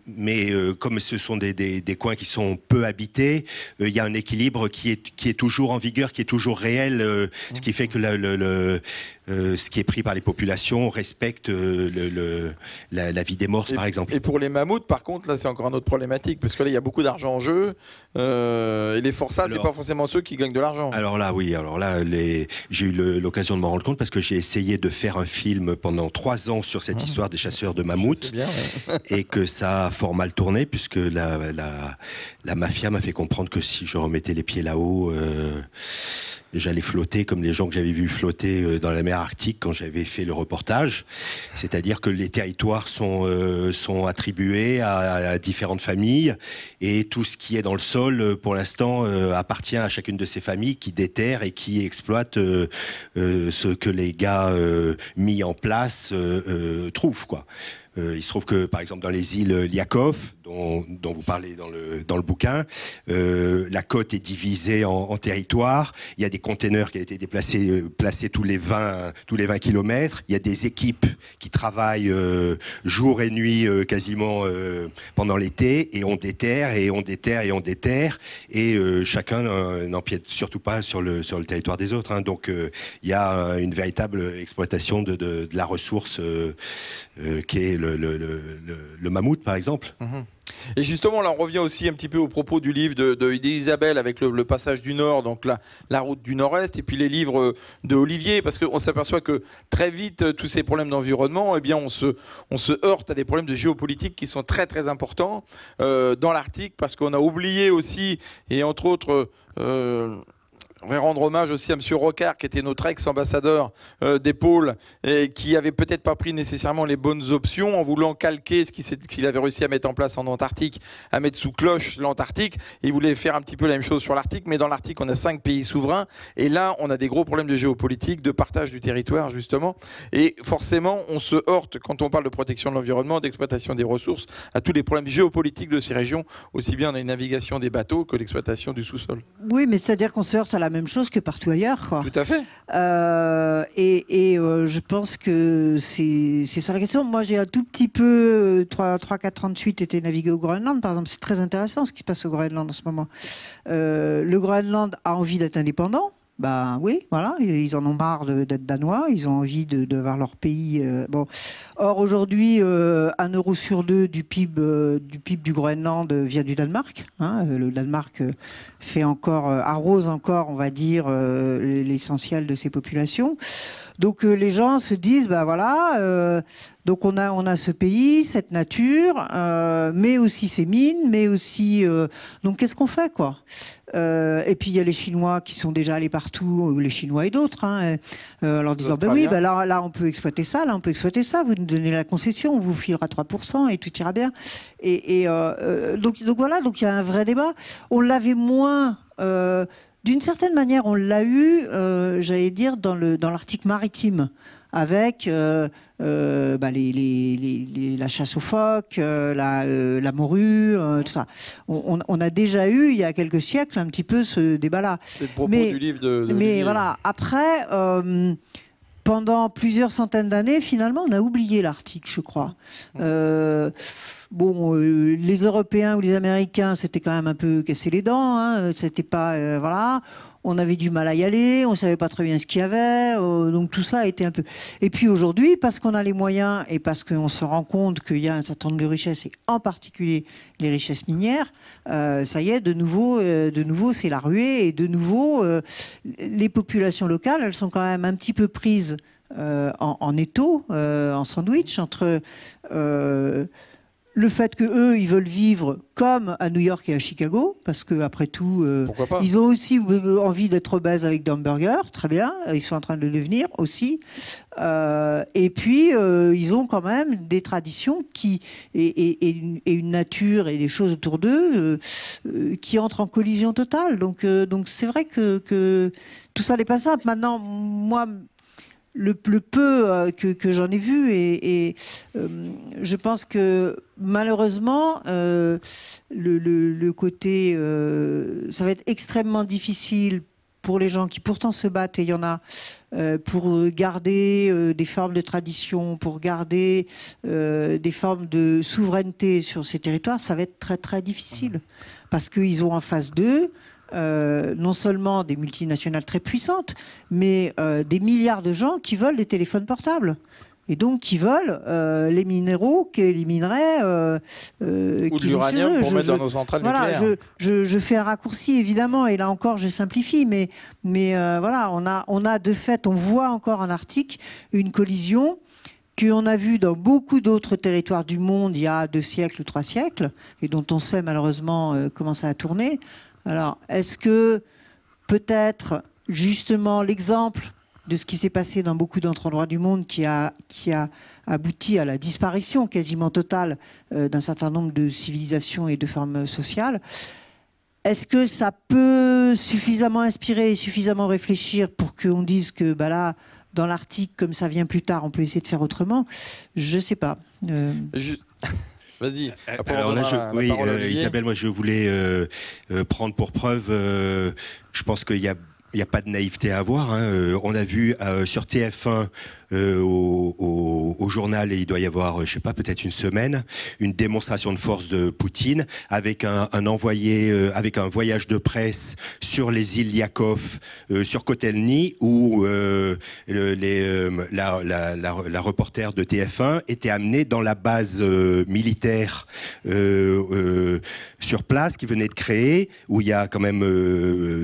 mais euh, comme ce sont des, coins qui sont peu habités, euh, il y a un équilibre qui est, qui est toujours en vigueur, qui est toujours réel, ce qui fait que le, ce qui est pris par les populations respecte la, la, vie des morses, par exemple. Et pour les mammouths, par contre, là, c'est encore une autre problématique, parce que là, il y a beaucoup d'argent en jeu. et les forçats, c'est pas forcément ceux qui gagnent de l'argent. Alors là, oui. Alors là, j'ai eu l'occasion de m'en rendre compte parce que j'ai essayé de faire un film pendant trois ans sur cette ah, histoire des chasseurs de mammouth et que ça a fort mal tourné puisque la, mafia m'a fait comprendre que si je remettais les pieds là-haut, euh, J'allais flotter comme les gens que j'avais vus flotter euh, dans la mer Arctique quand j'avais fait le reportage. C'est-à-dire que les territoires sont, euh, sont attribués à, différentes familles et tout ce qui est dans le sol, euh, pour l'instant, appartient à chacune de ces familles qui déterrent et qui exploite ce que les gars mis en place trouvent. Quoi. Euh, il se trouve que, par exemple, dans les îles Liakov, dont, dont vous parlez dans le, dans le bouquin, euh, la côte est divisée en, en territoires. Il y a des containers qui ont été déplacés, euh, placés tous les 20, tous les 20 kilomètres. Il y a des équipes qui travaillent euh, jour et nuit quasiment pendant l'été et on déterre et on déterre et on déterre et chacun n'empiète surtout pas sur le, sur le territoire des autres. Hein. Donc il y a une véritable exploitation de, de, de la ressource euh, qui est le, le, le, mammouth, par exemple. Mhm. Et justement, là, on revient aussi un petit peu au propos du livre de, de d'Isabelle avec le, passage du Nord, donc la, la route du Nord-Est, et puis les livres de Olivier, parce qu'on s'aperçoit que très vite, euh, tous ces problèmes d'environnement, et eh bien, on se, on se heurte à des problèmes de géopolitique qui sont très très importants euh, dans l'Arctique, parce qu'on a oublié aussi, et entre autres, voudrais rendre hommage aussi à Monsieur Rocard, qui était notre ex-ambassadeur euh, des pôles et qui avait peut-être pas pris nécessairement les bonnes options en voulant calquer ce qu'il avait réussi à mettre en place en Antarctique, à mettre sous cloche l'Antarctique. Il voulait faire un petit peu la même chose sur l'Arctique, mais dans l'Arctique, on a cinq pays souverains et là, on a des gros problèmes de géopolitique, de partage du territoire justement. Et forcément, on se heurte quand on parle de protection de l'environnement, d'exploitation des ressources, à tous les problèmes géopolitiques de ces régions, aussi bien dans les navigation des bateaux que l'exploitation du sous-sol. Oui, mais c'est-à-dire qu'on se heurte à la même chose que partout ailleurs. Tout à fait. Euh, et, euh, je pense que c'est sur la question. Moi, j'ai un tout petit peu. 3, 3 4, 38 été navigué au Groenland, par exemple. C'est très intéressant ce qui se passe au Groenland en ce moment. Euh, le Groenland a envie d'être indépendant bah oui, voilà, ils en ont marre d'être danois, ils ont envie de, voir leur pays. Euh, bon, or aujourd'hui, euh, un euro sur deux du PIB euh, du PIB du Groenland vient du Danemark. Hein, le Danemark fait encore arrose encore, on va dire, l'essentiel de ses populations. Donc euh, les gens se disent, bah voilà, euh, donc on a, on a ce pays, cette nature, euh, mais aussi ces mines, mais aussi... donc qu'est-ce qu'on fait, quoi Et puis il y a les Chinois qui sont déjà allés partout, les Chinois et d'autres, hein, disant, ben oui, bah là, là on peut exploiter ça, là on peut exploiter ça, vous nous donnez la concession, on vous filera 3% et tout ira bien. Et, donc, donc voilà, donc il y a un vrai débat. On l'avait moins... D'une certaine manière, on l'a eu, euh, j'allais dire, dans l'Arctique dans maritime, avec euh, euh, bah, la chasse aux phoques, la, morue, tout ça. On, a déjà eu, il y a quelques siècles, un petit peu ce débat-là. C'est le propos mais, du livre de. mais voilà, après pendant plusieurs centaines d'années, finalement, on a oublié l'Arctique, je crois. Euh, bon, euh, les Européens ou les Américains, c'était quand même un peu casser les dents. Hein. c'était pas, euh, voilà on avait du mal à y aller, on ne savait pas très bien ce qu'il y avait, euh, donc tout ça a été un peu. Et puis aujourd'hui, parce qu'on a les moyens et parce qu'on se rend compte qu'il y a un certain nombre de richesses et en particulier les richesses minières, euh, ça y est, de nouveau, euh, de nouveau, c'est la ruée et de nouveau, les populations locales, elles sont quand même un petit peu prises en, en, étau, en sandwich entre le fait que eux, ils veulent vivre comme à New York et à Chicago, parce que après tout, euh, ils ont aussi euh, envie d'être obèses avec des très bien, ils sont en train de le devenir aussi. Euh, et puis, ils ont quand même des traditions qui et, une, nature et des choses autour d'eux qui entrent en collision totale. Donc, donc c'est vrai que, que tout ça n'est pas simple. Maintenant, moi, le, peu euh, que, j'en ai vu. Et, euh, je pense que malheureusement, euh, le, côté, ça va être extrêmement difficile pour les gens qui pourtant se battent, et il y en a, pour garder des formes de tradition, pour garder des formes de souveraineté sur ces territoires, ça va être très très difficile. Parce qu'ils ont en face d'eux euh, non seulement des multinationales très puissantes, mais euh, des milliards de gens qui veulent des téléphones portables. Et donc qui veulent euh, les minéraux qu'éliminerait. ou l'uranium pour mettre dans nos centrales voilà, nucléaires. Je, je, fais un raccourci évidemment et là encore je simplifie, mais voilà on a de fait on voit encore en Arctique une collision on a vu dans beaucoup d'autres territoires du monde il y a deux siècles ou trois siècles, et dont on sait malheureusement comment ça a tourné, alors, est-ce que peut-être justement l'exemple de ce qui s'est passé dans beaucoup d'autres endroits du monde qui a, qui a abouti à la disparition quasiment totale euh, d'un certain nombre de civilisations et de formes sociales. Est-ce que ça peut suffisamment inspirer et suffisamment réfléchir pour qu'on dise que bah là, dans l'Arctique, comme ça vient plus tard, on peut essayer de faire autrement Je ne sais pas. Euh, Vas-y. Euh, euh, alors là, oui, euh, Isabelle, moi, je voulais prendre pour preuve. je pense qu'il y a il n'y a pas de naïveté à avoir. Hein. On a vu sur TF1 euh, au, journal, et il doit y avoir, euh, je sais pas, peut-être une semaine, une démonstration de force de Poutine avec un, envoyé, euh, avec un voyage de presse sur les îles Yakov, sur Kotelny, où les, la, la, reporter de TF1 était amenée dans la base militaire sur place qui venait de créer, où il y a quand même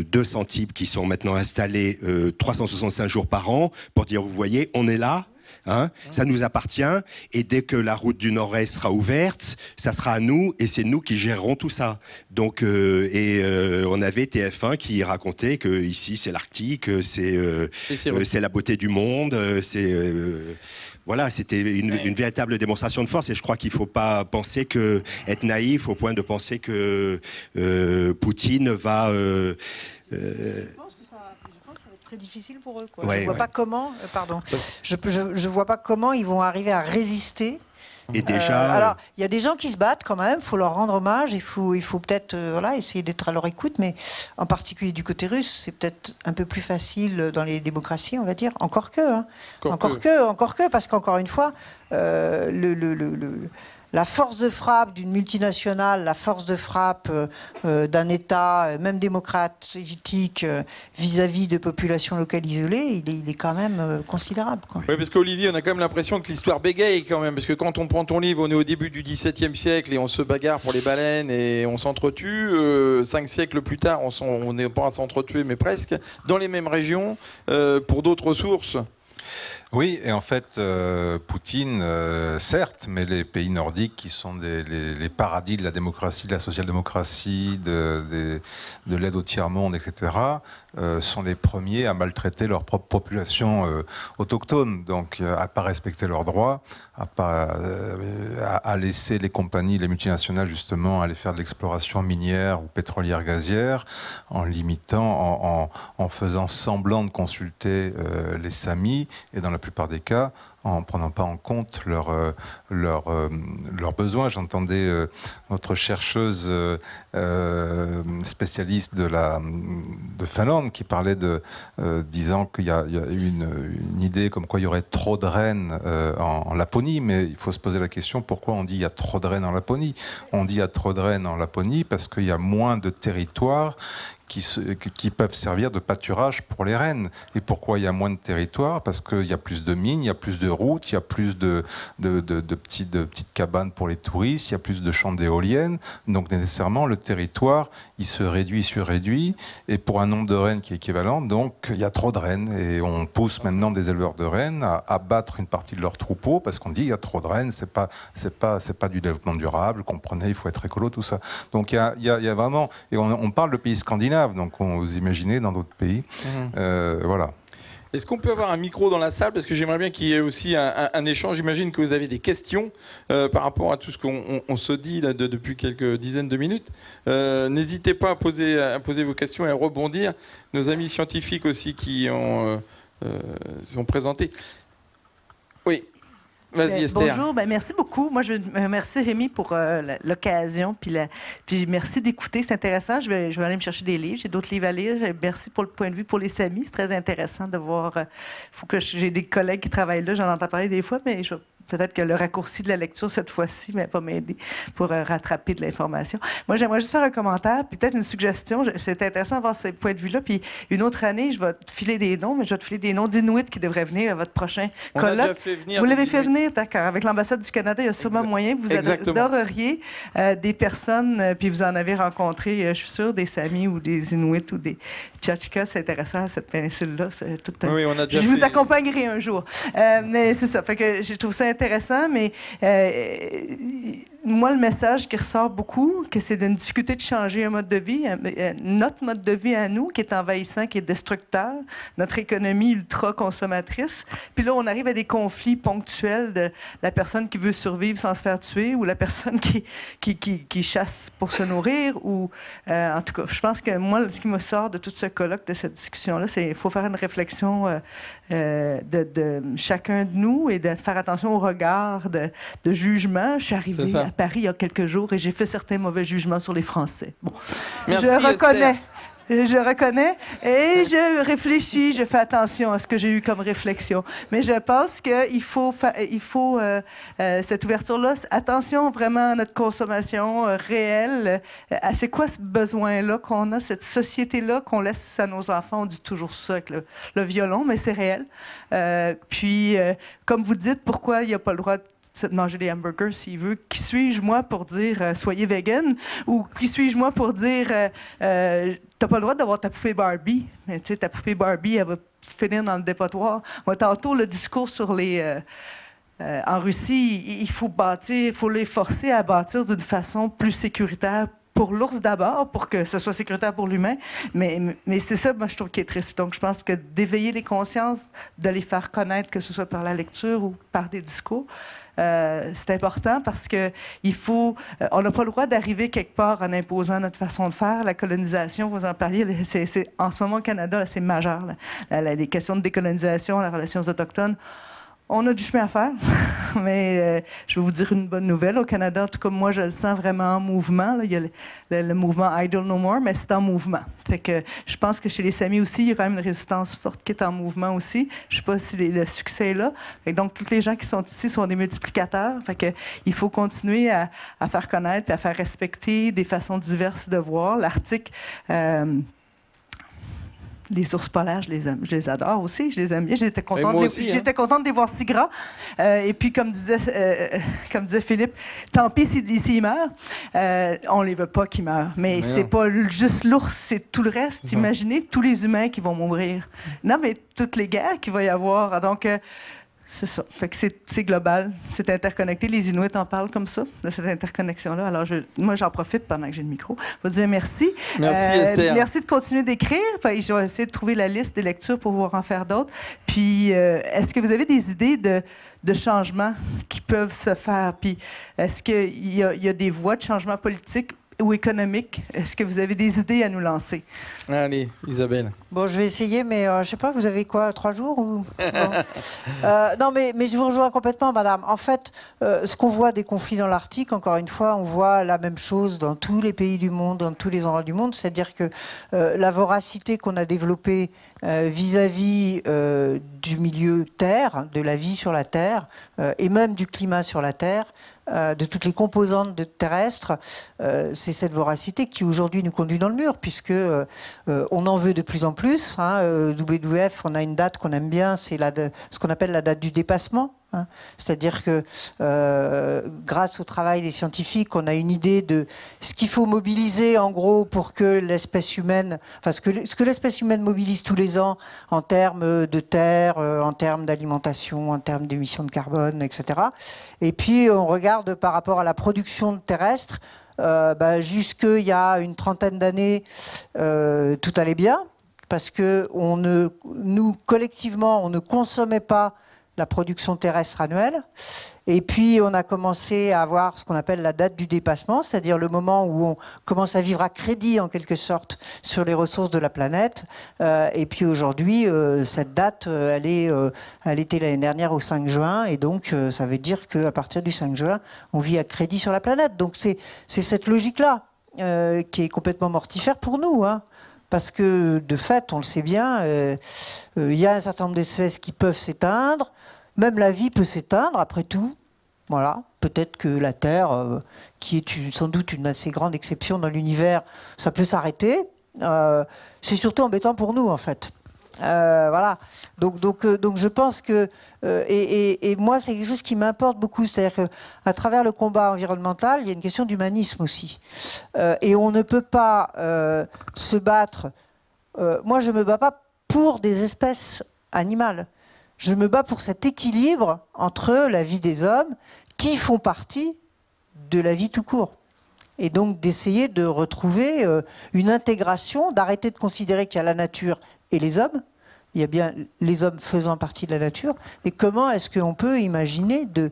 200 types qui sont maintenant installés 365 jours par an, pour dire, vous voyez, on est là. Hein, ça nous appartient et dès que la route du Nord-Est sera ouverte, ça sera à nous et c'est nous qui gérerons tout ça. Donc euh, et euh, on avait TF1 qui racontait que ici c'est l'Arctique, c'est euh, c'est la beauté du monde, c'est voilà, c'était une, véritable démonstration de force et je crois qu'il faut pas penser que être naïf au point de penser que Poutine va très difficile pour eux. je ne vois pas comment, euh, pardon, je, vois pas comment ils vont arriver à résister. Et euh, déjà, euh, alors, il y a des gens qui se battent quand même, il faut leur rendre hommage, il faut, il faut peut-être essayer d'être à leur écoute, mais en particulier du côté russe, c'est peut-être un peu plus facile dans les démocraties, on va dire, encore que. Hein. Encore, que. encore que, parce qu'encore une fois, le la force de frappe d'une multinationale, la force de frappe euh, euh, d'un État, euh, même démocratique, vis-à-vis de populations locales isolées, il est, quand même considérable. Oui, parce qu'Olivier, on a quand même l'impression que l'histoire bégaye quand même, parce que quand on prend ton livre, on est au début du XVIIe siècle et on se bagarre pour les baleines et on s'entretue. cinq siècles plus tard, on n'est pas à s'entretuer, mais presque, dans les mêmes régions, pour d'autres sources. Oui, et en fait, euh, Poutine, euh, certes, mais les pays nordiques qui sont les, paradis de la démocratie, de la social-démocratie, de, l'aide au tiers-monde, etc., euh, sont les premiers à maltraiter leur propre population autochtone, donc à ne pas respecter leurs droits, à, laisser les compagnies, les multinationales, justement, aller faire de l'exploration minière ou pétrolière gazière, en limitant, en, faisant semblant de consulter les Samis, et dans la plupart des cas, en prenant pas en compte euh, euh, leurs leur, besoins. J'entendais euh, notre chercheuse spécialiste de, la, de Finlande qui parlait de disant qu'il y a, une, idée comme quoi il y aurait trop de reines en, Laponie, mais il faut se poser la question pourquoi on dit il y a trop de reines en Laponie On dit il y a trop de reines en Laponie parce qu'il y a moins de territoires qui, peuvent servir de pâturage pour les rennes. Et pourquoi il y a moins de territoire Parce qu'il y a plus de mines, il y a plus de routes, il y a plus de, de, petites cabanes pour les touristes, il y a plus de champs d'éoliennes. Donc nécessairement, le territoire, il se réduit, il se réduit. Et pour un nombre de rennes qui est équivalent, donc il y a trop de rennes. Et on pousse maintenant des éleveurs de rennes à abattre une partie de leur troupeau parce qu'on dit il y a trop de rennes, c'est pas, c'est pas, c'est pas du développement durable, comprenez, il faut être écolo, tout ça. Donc il y a, vraiment, et on, on parle de pays scandinaves, donc, on, vous imaginez, dans d'autres pays. Mhm. Euh, voilà. Est-ce qu'on peut avoir un micro dans la salle Parce que j'aimerais bien qu'il y ait aussi un, échange. J'imagine que vous avez des questions euh, par rapport à tout ce qu'on se dit depuis quelques dizaines de minutes. Euh, n'hésitez pas à poser, à poser, vos questions et rebondir. Nos amis scientifiques aussi qui ont, euh, sont présentés. Vas-y, euh, Bonjour, ben, merci beaucoup. Moi, je veux Rémi pour euh, l'occasion. Puis, la... puis merci d'écouter, c'est intéressant. Je vais, je vais aller me chercher des livres. J'ai d'autres livres à lire. Merci pour le point de vue pour les SAMI. C'est très intéressant de voir. Euh, faut que j'ai des collègues qui travaillent là. J'en entends parler des fois, mais je Peut-être que le raccourci de la lecture cette fois-ci va m'aider pour euh, rattraper de l'information. Moi, j'aimerais juste faire un commentaire, puis peut-être une suggestion. C'est intéressant d'avoir ces points de vue-là. Puis une autre année, je vais te filer des noms, mais je vais te filer des noms d'Inuits qui devraient venir à votre prochain On colloque. fait venir vous l'avez fait venir, d'accord. Avec l'ambassade du Canada, il y a sûrement moyen. Vous adoreriez euh, des personnes, euh, puis vous en avez rencontré, je suis sûre, des Samis ou des Inuits ou des Tchatchkas. C'est intéressant, cette péninsule-là. Tout, oui, je vous accompagnerai un jour. mais c'est ça. Fait que j'ai trouvé ça intéressant intéressant, mais euh, moi, le message qui ressort beaucoup, que c'est une difficulté de changer un mode de vie, euh, euh, notre mode de vie à nous, qui est envahissant, qui est destructeur, notre économie ultra-consommatrice. Puis là, on arrive à des conflits ponctuels de la personne qui veut survivre sans se faire tuer ou la personne qui, qui, qui, qui chasse pour se nourrir. Ou, euh, en tout cas, je pense que moi, ce qui me sort de tout ce colloque, de cette discussion-là, c'est qu'il faut faire une réflexion de, de, chacun de nous et de faire attention au regard de, de jugement. Je suis arrivée à Paris il y a quelques jours et j'ai fait certains mauvais jugements sur les Français. Bon, je reconnais. je reconnais et je réfléchis, je fais attention à ce que j'ai eu comme réflexion. Mais je pense qu'il faut, il faut euh, euh, cette ouverture-là, attention vraiment à notre consommation euh, réelle, c'est quoi ce besoin-là qu'on a, cette société-là qu'on laisse à nos enfants. On dit toujours ça avec le, le violon, mais c'est réel. puis, comme vous dites, pourquoi il n'y a pas le droit de de manger des hamburgers s'il veut. Qui suis-je, moi, pour dire euh, soyez vegan? Ou qui suis-je, moi, pour dire euh, euh, t'as pas le droit d'avoir ta poupée Barbie? Mais tu sais, ta poupée Barbie, elle va finir dans le dépotoir. Moi, tantôt, le discours sur les. en Russie, il faut bâtir, il faut les forcer à bâtir d'une façon plus sécuritaire pour l'ours d'abord, pour que ce soit sécuritaire pour l'humain. Mais, mais c'est ça, moi, je trouve, qui est triste. Donc, je pense que d'éveiller les consciences, de les faire connaître, que ce soit par la lecture ou par des discours, euh, c'est important parce que il faut, euh, on n'a pas le droit d'arriver quelque part en imposant notre façon de faire. La colonisation, vous en parliez, c'est, en ce moment au Canada, c'est majeur. les questions de décolonisation, les relations autochtones on a du chemin à faire, mais euh, je vais vous dire une bonne nouvelle. Au Canada, en tout cas, moi, je le sens vraiment en mouvement. Il y a le, mouvement Idle No More, mais c'est en mouvement. Fait que je pense que chez les Samis aussi, il y a quand même une résistance forte qui est en mouvement aussi. Je ne sais pas si le succès est là. Et donc, tous les gens qui sont ici sont des multiplicateurs. Fait que il faut continuer à, faire connaître, et à faire respecter des façons diverses de voir. L'article... Euh, les ours polaires, je les, je les adore aussi. Je les aime bien. J'étais eh, contente, hein. J'étais contente de les voir si gras. Euh, et puis, comme disait, euh, euh, comme disait Philippe, tant pis s'ils meurent. Euh, on les veut pas qu'ils meurent. Mais, c'est pas juste l'ours, c'est tout le reste. Imaginez tous les humains qui vont mourir. Non, mais toutes les guerres qu'il va y avoir. Donc, c'est ça. Fait que c'est global, c'est interconnecté. Les Inuits en parlent comme ça, de cette interconnexion-là. Alors, moi, j'en profite pendant que j'ai le micro. Je vous dire merci. Merci, euh, Esther. Merci de continuer d'écrire. J'ai je vais essayer de trouver la liste des lectures pour vous en faire d'autres. Puis, euh, est-ce que vous avez des idées de, changements qui peuvent se faire? Puis, est-ce qu'il y, a des voies de changement politique ou économique? Est-ce que vous avez des idées à nous lancer? Allez, Isabelle. Bon, je vais essayer, mais je euh, je sais pas, vous avez quoi, trois jours ou... Euh, non. mais, mais je vous rejoins complètement, madame. En fait, euh, ce qu'on voit des conflits dans l'Arctique, encore une fois, on voit la même chose dans tous les pays du monde, dans tous les endroits du monde, c'est-à-dire que la voracité qu'on a développée vis à -vis, du milieu Terre, de la vie sur la Terre, et même du climat sur la Terre, euh, de toutes les composantes de terrestres, euh, c'est cette voracité qui aujourd'hui nous conduit dans le mur, puisque euh, on en veut de plus en plus. Hein, WWF, on a une date qu'on aime bien, c'est ce qu'on appelle la date du dépassement. Hein. C'est-à-dire que euh, grâce au travail des scientifiques, on a une idée de ce qu'il faut mobiliser en gros pour que l'espèce humaine, enfin ce que, l'espèce humaine mobilise tous les ans en termes de terre, euh, en termes d'alimentation, en termes d'émissions de carbone, etc. Et puis on regarde par rapport à la production terrestre. Euh, bah, y a une trentaine d'années, euh, tout allait bien parce que nous collectivement, on ne consommait pas la production terrestre annuelle. Et puis, on a commencé à avoir ce qu'on appelle la date du dépassement, c'est-à-dire le moment où on commence à vivre à crédit, en quelque sorte, sur les ressources de la planète. Euh, et puis aujourd'hui, euh, cette date, euh, elle, est, elle était l'année dernière au 5 juin. Et donc, ça veut dire qu'à partir du 5 juin, on vit à crédit sur la planète. Donc, c'est cette logique-là qui est complètement mortifère pour nous. Hein parce que de fait, on le sait bien, euh, euh, il y a un certain nombre d'espèces qui peuvent s'éteindre, même la vie peut s'éteindre après tout. Voilà, peut-être que la Terre, euh, qui est sans doute une assez grande exception dans l'univers, ça peut s'arrêter. c'est surtout embêtant pour nous en fait. Euh, voilà. Donc, donc, euh, donc, je pense que euh, et, moi, c'est quelque chose qui m'importe beaucoup. C'est-à-dire qu'à travers le combat environnemental, il y a une question d'humanisme aussi. et on ne peut pas se battre. moi, je me bats pas pour des espèces animales. Je me bats pour cet équilibre entre la vie des hommes qui font partie de la vie tout court et donc d'essayer de retrouver euh, une intégration, d'arrêter de considérer qu'il y a la nature et les hommes. Il y a bien les hommes faisant partie de la nature. Et comment est-ce qu'on peut imaginer de,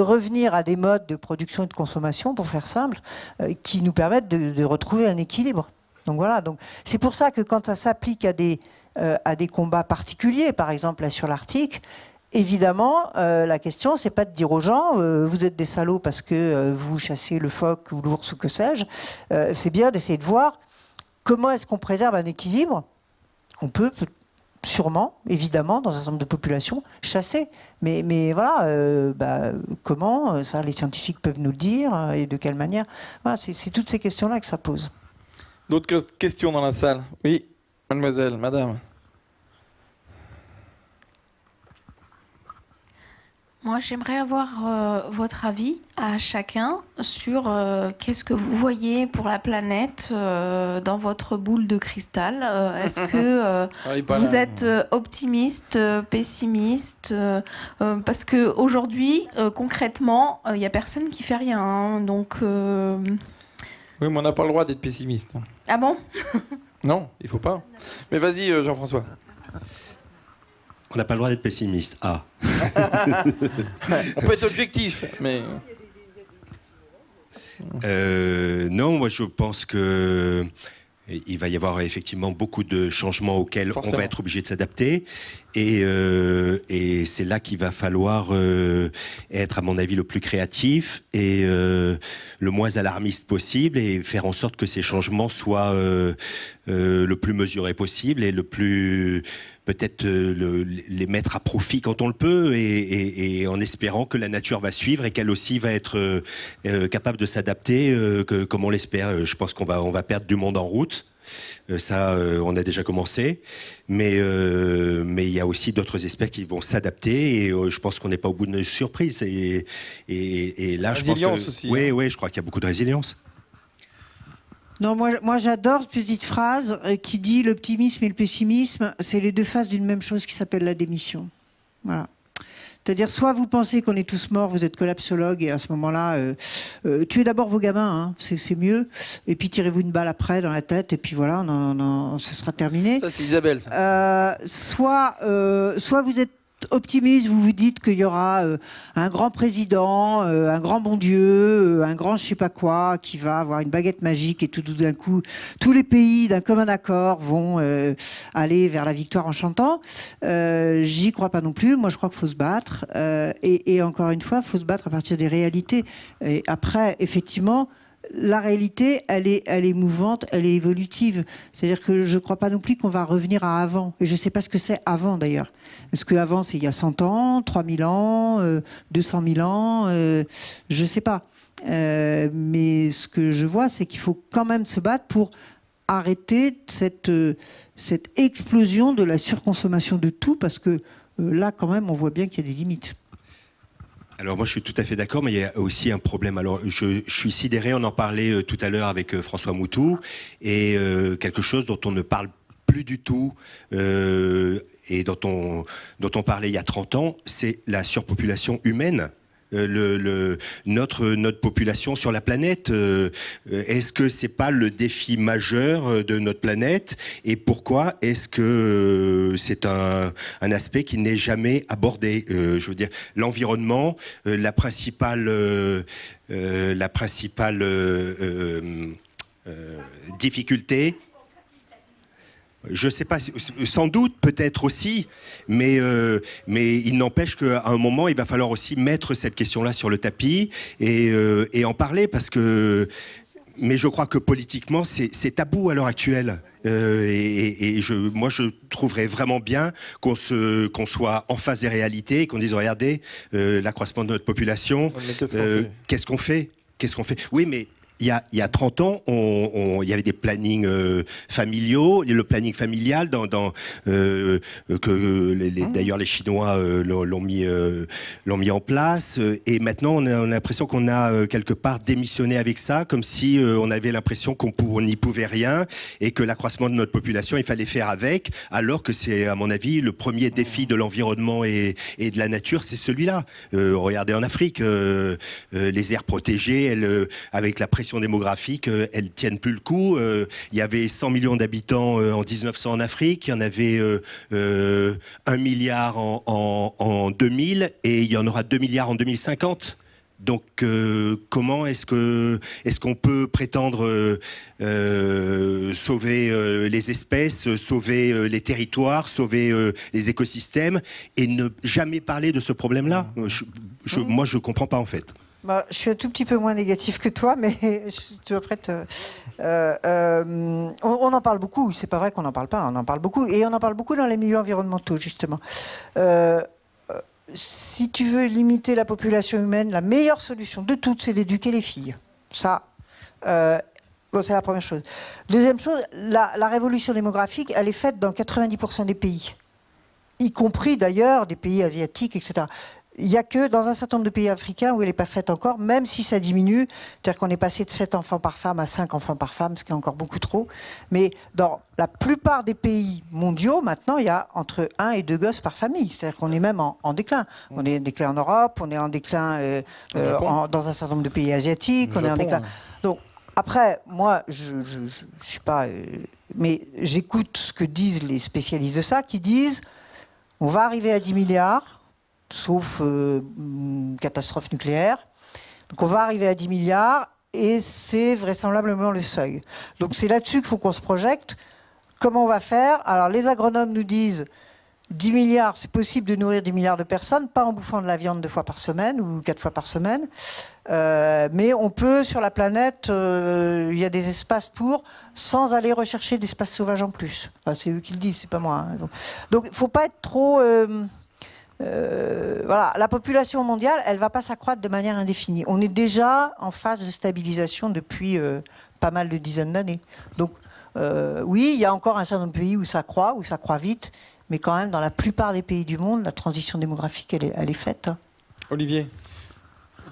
revenir à des modes de production et de consommation, pour faire simple, euh, qui nous permettent de, retrouver un équilibre donc voilà, donc c'est pour ça que quand ça s'applique à des, euh, à des combats particuliers, par exemple sur l'Arctique, Évidemment, euh, la question, c'est pas de dire aux gens, euh, vous êtes des salauds parce que euh, vous chassez le phoque ou l'ours ou que sais-je. c'est bien d'essayer de voir comment est-ce qu'on préserve un équilibre. On peut sûrement, évidemment, dans un certain nombre de populations, chasser. Mais, mais voilà, bah, comment Ça, les scientifiques peuvent nous le dire et de quelle manière. Voilà, c'est toutes ces questions-là que ça pose. D'autres questions dans la salle Oui, mademoiselle, madame. Moi, j'aimerais avoir euh, votre avis à chacun sur euh, qu'est-ce que vous voyez pour la planète euh, dans votre boule de cristal. Est-ce que ah, vous êtes optimiste, pessimiste Parce que aujourd'hui, concrètement, il n'y a personne qui fait rien. Hein, donc, Oui, mais on n'a pas le droit d'être pessimiste. ah bon non, il faut pas. Mais vas-y, Jean-François. On n'a pas le droit d'être pessimiste. Ah. On peut être objectif, mais. Euh, non, moi je pense que euh, il va y avoir effectivement beaucoup de changements auxquels on va être obligé de s'adapter euh, et, c'est là qu'il va falloir euh, être, à mon avis, le plus créatif et euh, le moins alarmiste possible et faire en sorte que ces changements soient le plus mesurés possible et le plus peut-être les mettre à profit quand on le peut et, en espérant que la nature va suivre et qu'elle aussi va être capable de s'adapter comme on l'espère. Je pense qu'on va perdre du monde en route. Euh, ça, euh, on a déjà commencé. Mais euh, mais il y a aussi d'autres espèces qui vont s'adapter et je pense qu'on n'est pas au bout de nos surprises. Et, et, là, résilience je pense que, aussi. Oui, hein. oui, je crois qu'il y a beaucoup de résilience. Non, moi, moi j'adore cette petite phrase qui dit l'optimisme et le pessimisme, c'est les deux faces d'une même chose qui s'appelle la démission. Voilà. C'est-à-dire, soit vous pensez qu'on est tous morts, vous êtes collapsologue, et à ce moment-là, euh, euh, tuez d'abord vos gamins, hein, c'est mieux, et puis tirez-vous une balle après dans la tête, et puis voilà, on, on, ça sera terminé. Ça, c'est Isabelle, ça. Euh, soit, euh, soit vous êtes optimiste, vous vous dites qu'il y aura euh, un grand président, euh, un grand bon Dieu, euh, un grand je sais pas quoi, qui va avoir une baguette magique et tout, d'un coup, tous les pays d'un commun accord vont aller vers la victoire en chantant. J'y crois pas non plus. Moi, je crois qu'il faut se battre. Et, encore une fois, il faut se battre à partir des réalités. Et après, effectivement, la réalité, elle est, elle est mouvante, elle est évolutive. C'est-à-dire que je ne crois pas non plus qu'on va revenir à avant. Et je ne sais pas ce que c'est avant d'ailleurs. Parce que avant, c'est il y a 100 ans, 3000 ans, 200 euh, 000 ans, euh, je ne sais pas. Euh, mais ce que je vois, c'est qu'il faut quand même se battre pour arrêter cette, cette explosion de la surconsommation de tout, parce que là, quand même, on voit bien qu'il y a des limites. Alors moi je suis tout à fait d'accord, mais il y a aussi un problème. Alors je, suis sidéré, on en parlait euh, tout à l'heure avec euh, François Moutou, et euh, quelque chose dont on ne parle plus du tout et dont on, dont on parlait il y a 30 ans, c'est la surpopulation humaine euh, le, notre, population sur la planète euh, Est-ce que ce n'est pas le défi majeur euh, de notre planète Et pourquoi est-ce que c'est un, un, aspect qui n'est jamais abordé Je veux dire, l'environnement, la principale, la principale difficulté, je ne sais pas, sans doute, peut-être aussi, mais, euh, mais il n'empêche qu'à un moment, il va falloir aussi mettre cette question-là sur le tapis et, euh, en parler parce que. Mais je crois que politiquement, c'est tabou à l'heure actuelle. Euh, et, je, moi, je trouverais vraiment bien qu'on qu'on soit en face des réalités, qu'on dise regardez, l'accroissement de notre population, qu'est-ce qu'on fait Qu'est-ce qu'on fait Oui, mais il y a, 30 ans, on, il y avait des plannings euh, familiaux, le planning familial, dans, euh, que ah. d'ailleurs les Chinois euh, l'ont mis, l'ont mis en place. Et maintenant, on a, l'impression qu'on a quelque part démissionné avec ça, comme si on avait l'impression qu'on n'y pouvait rien et que l'accroissement de notre population, il fallait faire avec, alors que c'est, à mon avis, le premier défi de l'environnement et, de la nature, c'est celui-là. regardez en Afrique, les aires protégées, avec la pression démographique, euh, elles tiennent plus le coup. Euh, il y avait 100 millions d'habitants euh, en 1900 en Afrique, il y en avait 1 milliard en, 2000 et il y en aura 2 milliards en 2050. Donc comment est-ce que est-ce qu'on peut prétendre sauver les espèces, sauver les territoires, sauver les écosystèmes et ne jamais parler de ce problème-là mmh. je, mmh. Moi, je comprends pas en fait. Bah, je suis un tout petit peu moins négatif que toi, mais tu te prête. Euh, euh, euh, on, en parle beaucoup. C'est pas vrai qu'on n'en parle pas. On en parle beaucoup, et on en parle beaucoup dans les milieux environnementaux justement. si tu veux limiter la population humaine, la meilleure solution de toutes, c'est d'éduquer les filles. Ça, c'est la première chose. Deuxième chose, la révolution démographique, elle est faite dans 90% des pays y compris d'ailleurs des pays asiatiques, etc il n'y a que dans un certain nombre de pays africains où elle n'est pas faite encore, même si ça diminue. C'est-à-dire qu'on est passé de 7 enfants par femme à 5 enfants par femme, ce qui est encore beaucoup trop. Mais dans la plupart des pays mondiaux, maintenant, il y a entre 1 et 2 gosses par famille. C'est-à-dire qu'on est même en, déclin. On est en déclin en Europe, on est en déclin euh, euh, dans un certain nombre de pays asiatiques, on est en déclin. Donc, après, moi, je ne suis pas. Euh, mais j'écoute ce que disent les spécialistes de ça, qui disent on va arriver à 10 milliards sauf euh, mm, catastrophe nucléaire. Donc on va arriver à 10 milliards et c'est vraisemblablement le seuil. Donc c'est là-dessus qu'il faut qu'on se projette. Comment on va faire Alors les agronomes nous disent 10 milliards, c'est possible de nourrir 10 milliards de personnes, pas en bouffant de la viande deux fois par semaine ou quatre fois par semaine. Euh, mais on peut, sur la planète, euh, il y a des espaces pour, sans aller rechercher d'espaces sauvages en plus. c'est eux qui le disent, c'est pas moi. Hein. Donc il ne faut pas être trop... Euh, voilà, la population mondiale, elle va pas s'accroître de manière indéfinie. On est déjà en phase de stabilisation depuis euh, pas mal de dizaines d'années. Donc, euh, oui, il y a encore un certain nombre de pays où ça croît, où ça croît vite, mais quand même, dans la plupart des pays du monde, la transition démographique, elle est, faite. Olivier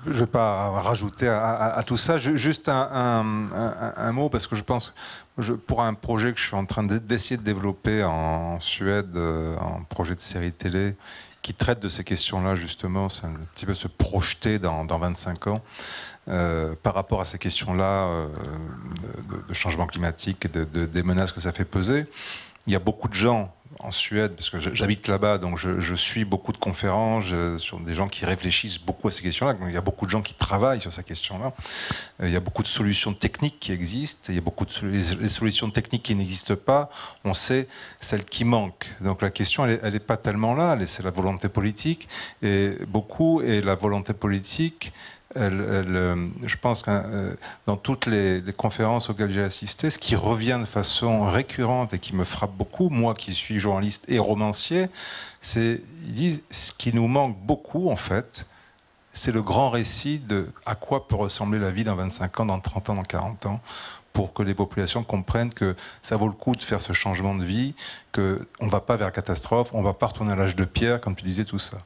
je ne vais pas rajouter à, tout ça. juste un, mot, parce que je pense, je, pour un projet que je suis en train d'essayer de développer en, Suède, un projet de série télé, qui traite de ces questions-là, justement, c'est un petit peu se projeter dans, 25 ans euh, par rapport à ces questions-là euh, de, changement climatique, et des menaces que ça fait peser. Il y a beaucoup de gens en Suède, parce que j'habite là-bas, donc je, suis beaucoup de conférences sur des gens qui réfléchissent beaucoup à ces questions-là. Il y a beaucoup de gens qui travaillent sur ces questions-là. Euh, il y a beaucoup de solutions techniques qui existent. Il y a beaucoup de solutions techniques qui n'existent pas. On sait celles qui manquent. Donc la question, elle n'est pas tellement là. C'est la volonté politique. Et beaucoup, et la volonté politique, euh, euh, je pense que euh, dans toutes les, conférences auxquelles j'ai assisté, ce qui revient de façon récurrente et qui me frappe beaucoup, moi qui suis journaliste et romancier, c'est ils disent ce qui nous manque beaucoup en fait, c'est le grand récit de à quoi peut ressembler la vie dans 25 ans, dans 30 ans, dans 40 ans, pour que les populations comprennent que ça vaut le coup de faire ce changement de vie, qu'on ne va pas vers la catastrophe, on ne va pas retourner à l'âge de pierre, comme tu disais, tout ça.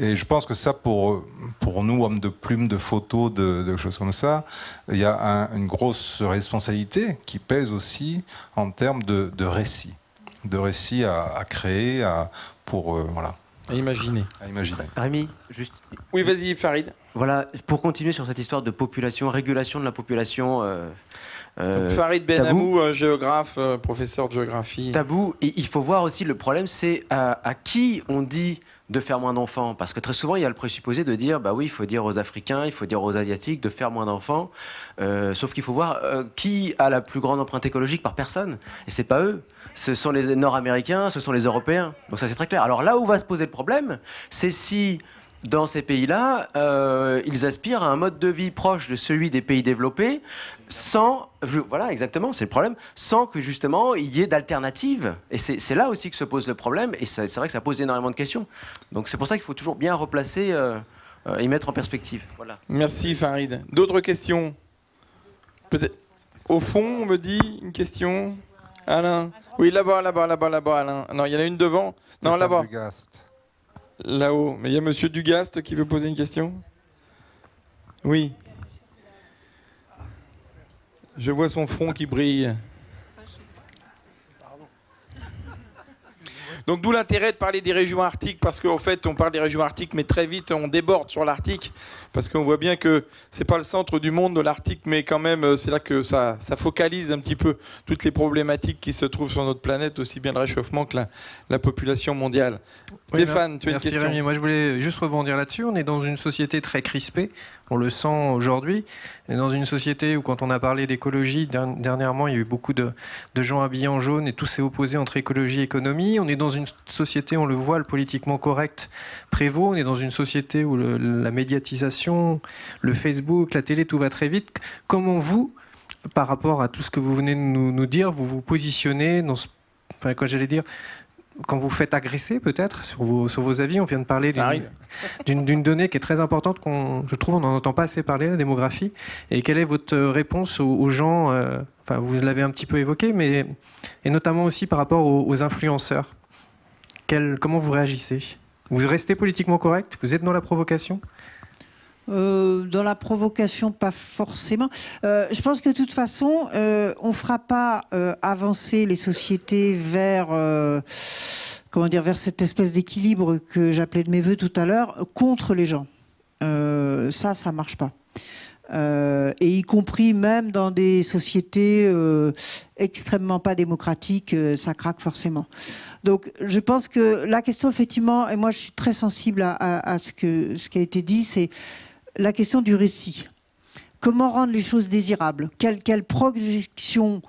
Et je pense que ça, pour, pour nous, hommes de plumes, de photos, de, choses comme ça, il y a une grosse responsabilité qui pèse aussi en termes de, de récits, de récits à, créer, à, pour... Euh, voilà. imaginer. À imaginer. Rémi, juste. Oui, vas-y, Farid. Voilà, pour continuer sur cette histoire de population, régulation de la population. Euh, euh, Farid Benamou, euh, géographe, euh, professeur de géographie. Tabou. Et il faut voir aussi le problème, c'est à, à, qui on dit de faire moins d'enfants Parce que très souvent, il y a le présupposé de dire, bah oui, il faut dire aux Africains, il faut dire aux Asiatiques de faire moins d'enfants. sauf qu'il faut voir qui a la plus grande empreinte écologique par personne. Et c'est pas eux. Ce sont les Nord-Américains, ce sont les Européens. Donc ça, c'est très clair. Alors là où va se poser le problème, c'est si dans ces pays-là, euh, ils aspirent à un mode de vie proche de celui des pays développés, sans, voilà exactement, c'est le problème, sans que justement il y ait d'alternative. Et c'est là aussi que se pose le problème, et c'est vrai que ça pose énormément de questions. Donc c'est pour ça qu'il faut toujours bien replacer euh, euh, et mettre en perspective. Voilà. Merci Farid. D'autres questions Au fond, on me dit une question Alain Oui, là-bas, là-bas, là-bas, là-bas, Alain. Non, il y en a une devant. Non, là-bas là-haut. Mais il y a Monsieur Dugast qui veut poser une question Oui. Je vois son front qui brille. Donc d'où l'intérêt de parler des régions arctiques, parce qu'en fait on parle des régions arctiques, mais très vite on déborde sur l'Arctique parce qu'on voit bien que c'est pas le centre du monde de l'Arctique, mais quand même, euh, c'est là que ça, focalise un petit peu toutes les problématiques qui se trouvent sur notre planète, aussi bien le réchauffement que la, la population mondiale. Ben, Stéphane, tu as une question. Rémi. Moi, je voulais juste rebondir là-dessus. On est dans une société très crispée. On le sent aujourd'hui. Dans une société où, quand on a parlé d'écologie, dernièrement, il y a eu beaucoup de, gens habillés en jaune et tout s'est opposé entre écologie et économie. On est dans une société, on le voit, le politiquement correct prévaut. On est dans une société où la médiatisation le Facebook, la télé, tout va très vite. Comment vous, par rapport à tout ce que vous venez de nous, dire, vous vous positionnez dans Enfin, quoi j'allais dire quand vous faites agresser peut-être sur vos, avis, on vient de parler d'une donnée qui est très importante, qu'on, je trouve on n'en entend pas assez parler, la démographie. Et quelle est votre réponse aux, gens, euh, enfin, vous l'avez un petit peu évoqué, mais et notamment aussi par rapport aux, influenceurs Comment vous réagissez Vous restez politiquement correct Vous êtes dans la provocation euh, dans la provocation, pas forcément. Euh, je pense que de toute façon, euh, on ne fera pas euh, avancer les sociétés vers euh, comment dire vers cette espèce d'équilibre que j'appelais de mes voeux tout à l'heure contre les gens. Euh, ça, ça marche pas. Euh, et y compris même dans des sociétés euh, extrêmement pas démocratiques, ça craque forcément. Donc je pense que la question, effectivement, et moi je suis très sensible à, à, à ce, que, ce qui a été dit, c'est la question du récit. Comment rendre les choses désirables quelle, quelle, projection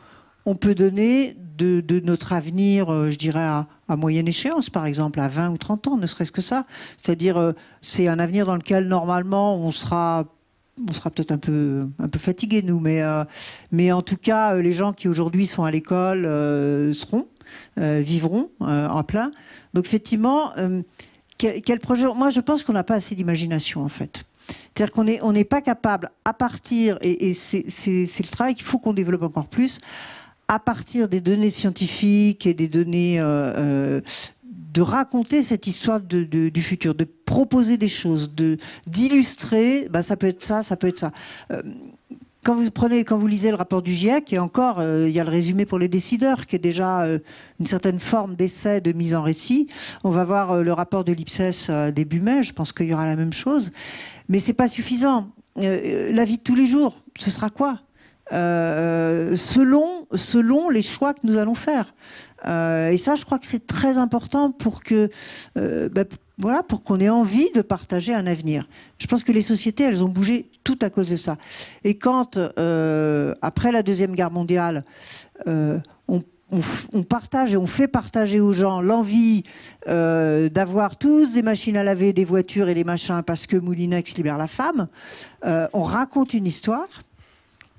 on peut donner de, notre avenir, euh, je dirais, à, moyenne échéance, par exemple, à 20 ou 30 ans, ne serait-ce que ça C'est-à-dire, euh, c'est un avenir dans lequel, normalement, on sera on sera peut-être un peu, un peu fatigué nous, mais, euh, mais en tout cas, les gens qui aujourd'hui sont à l'école seront, vivront en plein. Donc, effectivement, quel, projet Moi, je pense qu'on n'a pas assez d'imagination, en fait. C'est-à-dire qu'on n'est on n'est pas capable, à partir, et, c'est le travail qu'il faut qu'on développe encore plus, à partir des données scientifiques et des données euh, euh, de raconter cette histoire du futur, de proposer des choses, de d'illustrer. Bah, ça peut être ça, ça peut être ça. Euh, quand vous prenez, quand vous lisez le rapport du GIEC, et encore, euh, il y a le résumé pour les décideurs, qui est déjà euh, une certaine forme d'essai de mise en récit. On va voir euh, le rapport de l'IPSES début mai. Je pense qu'il y aura la même chose, mais c'est pas suffisant. la vie de tous les jours, ce sera quoi selon, selon les choix que nous allons faire. et ça, je crois que c'est très important pour que bah, voilà, pour qu'on ait envie de partager un avenir. Je pense que les sociétés, elles ont bougé tout à cause de ça. Et quand, euh, après la Deuxième Guerre mondiale, euh, on, partage et on fait partager aux gens l'envie euh, d'avoir tous des machines à laver, des voitures et des machins, parce que Moulinex libère la femme, on raconte une histoire.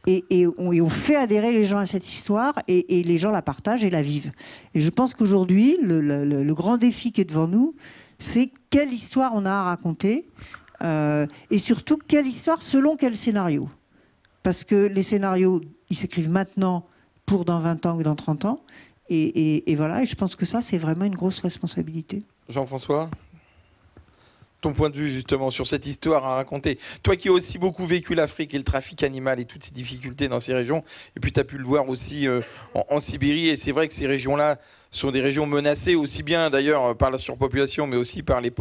Et, on, fait adhérer les gens à cette histoire et, les gens la partagent et la vivent. Et je pense qu'aujourd'hui, le grand défi qui est devant nous, c'est quelle histoire on a à raconter euh, et surtout quelle histoire selon quel scénario. Parce que les scénarios, ils s'écrivent maintenant pour dans 20 ans ou dans 30 ans. Et, voilà, et je pense que ça, c'est vraiment une grosse responsabilité. Jean-François ton point de vue justement sur cette histoire à raconter. Toi qui as aussi beaucoup vécu l'Afrique et le trafic animal et toutes ces difficultés dans ces régions, et puis tu as pu le voir aussi euh, en, Sibérie, et c'est vrai que ces régions-là sont des régions menacées aussi bien d'ailleurs euh, par la surpopulation, mais aussi par les,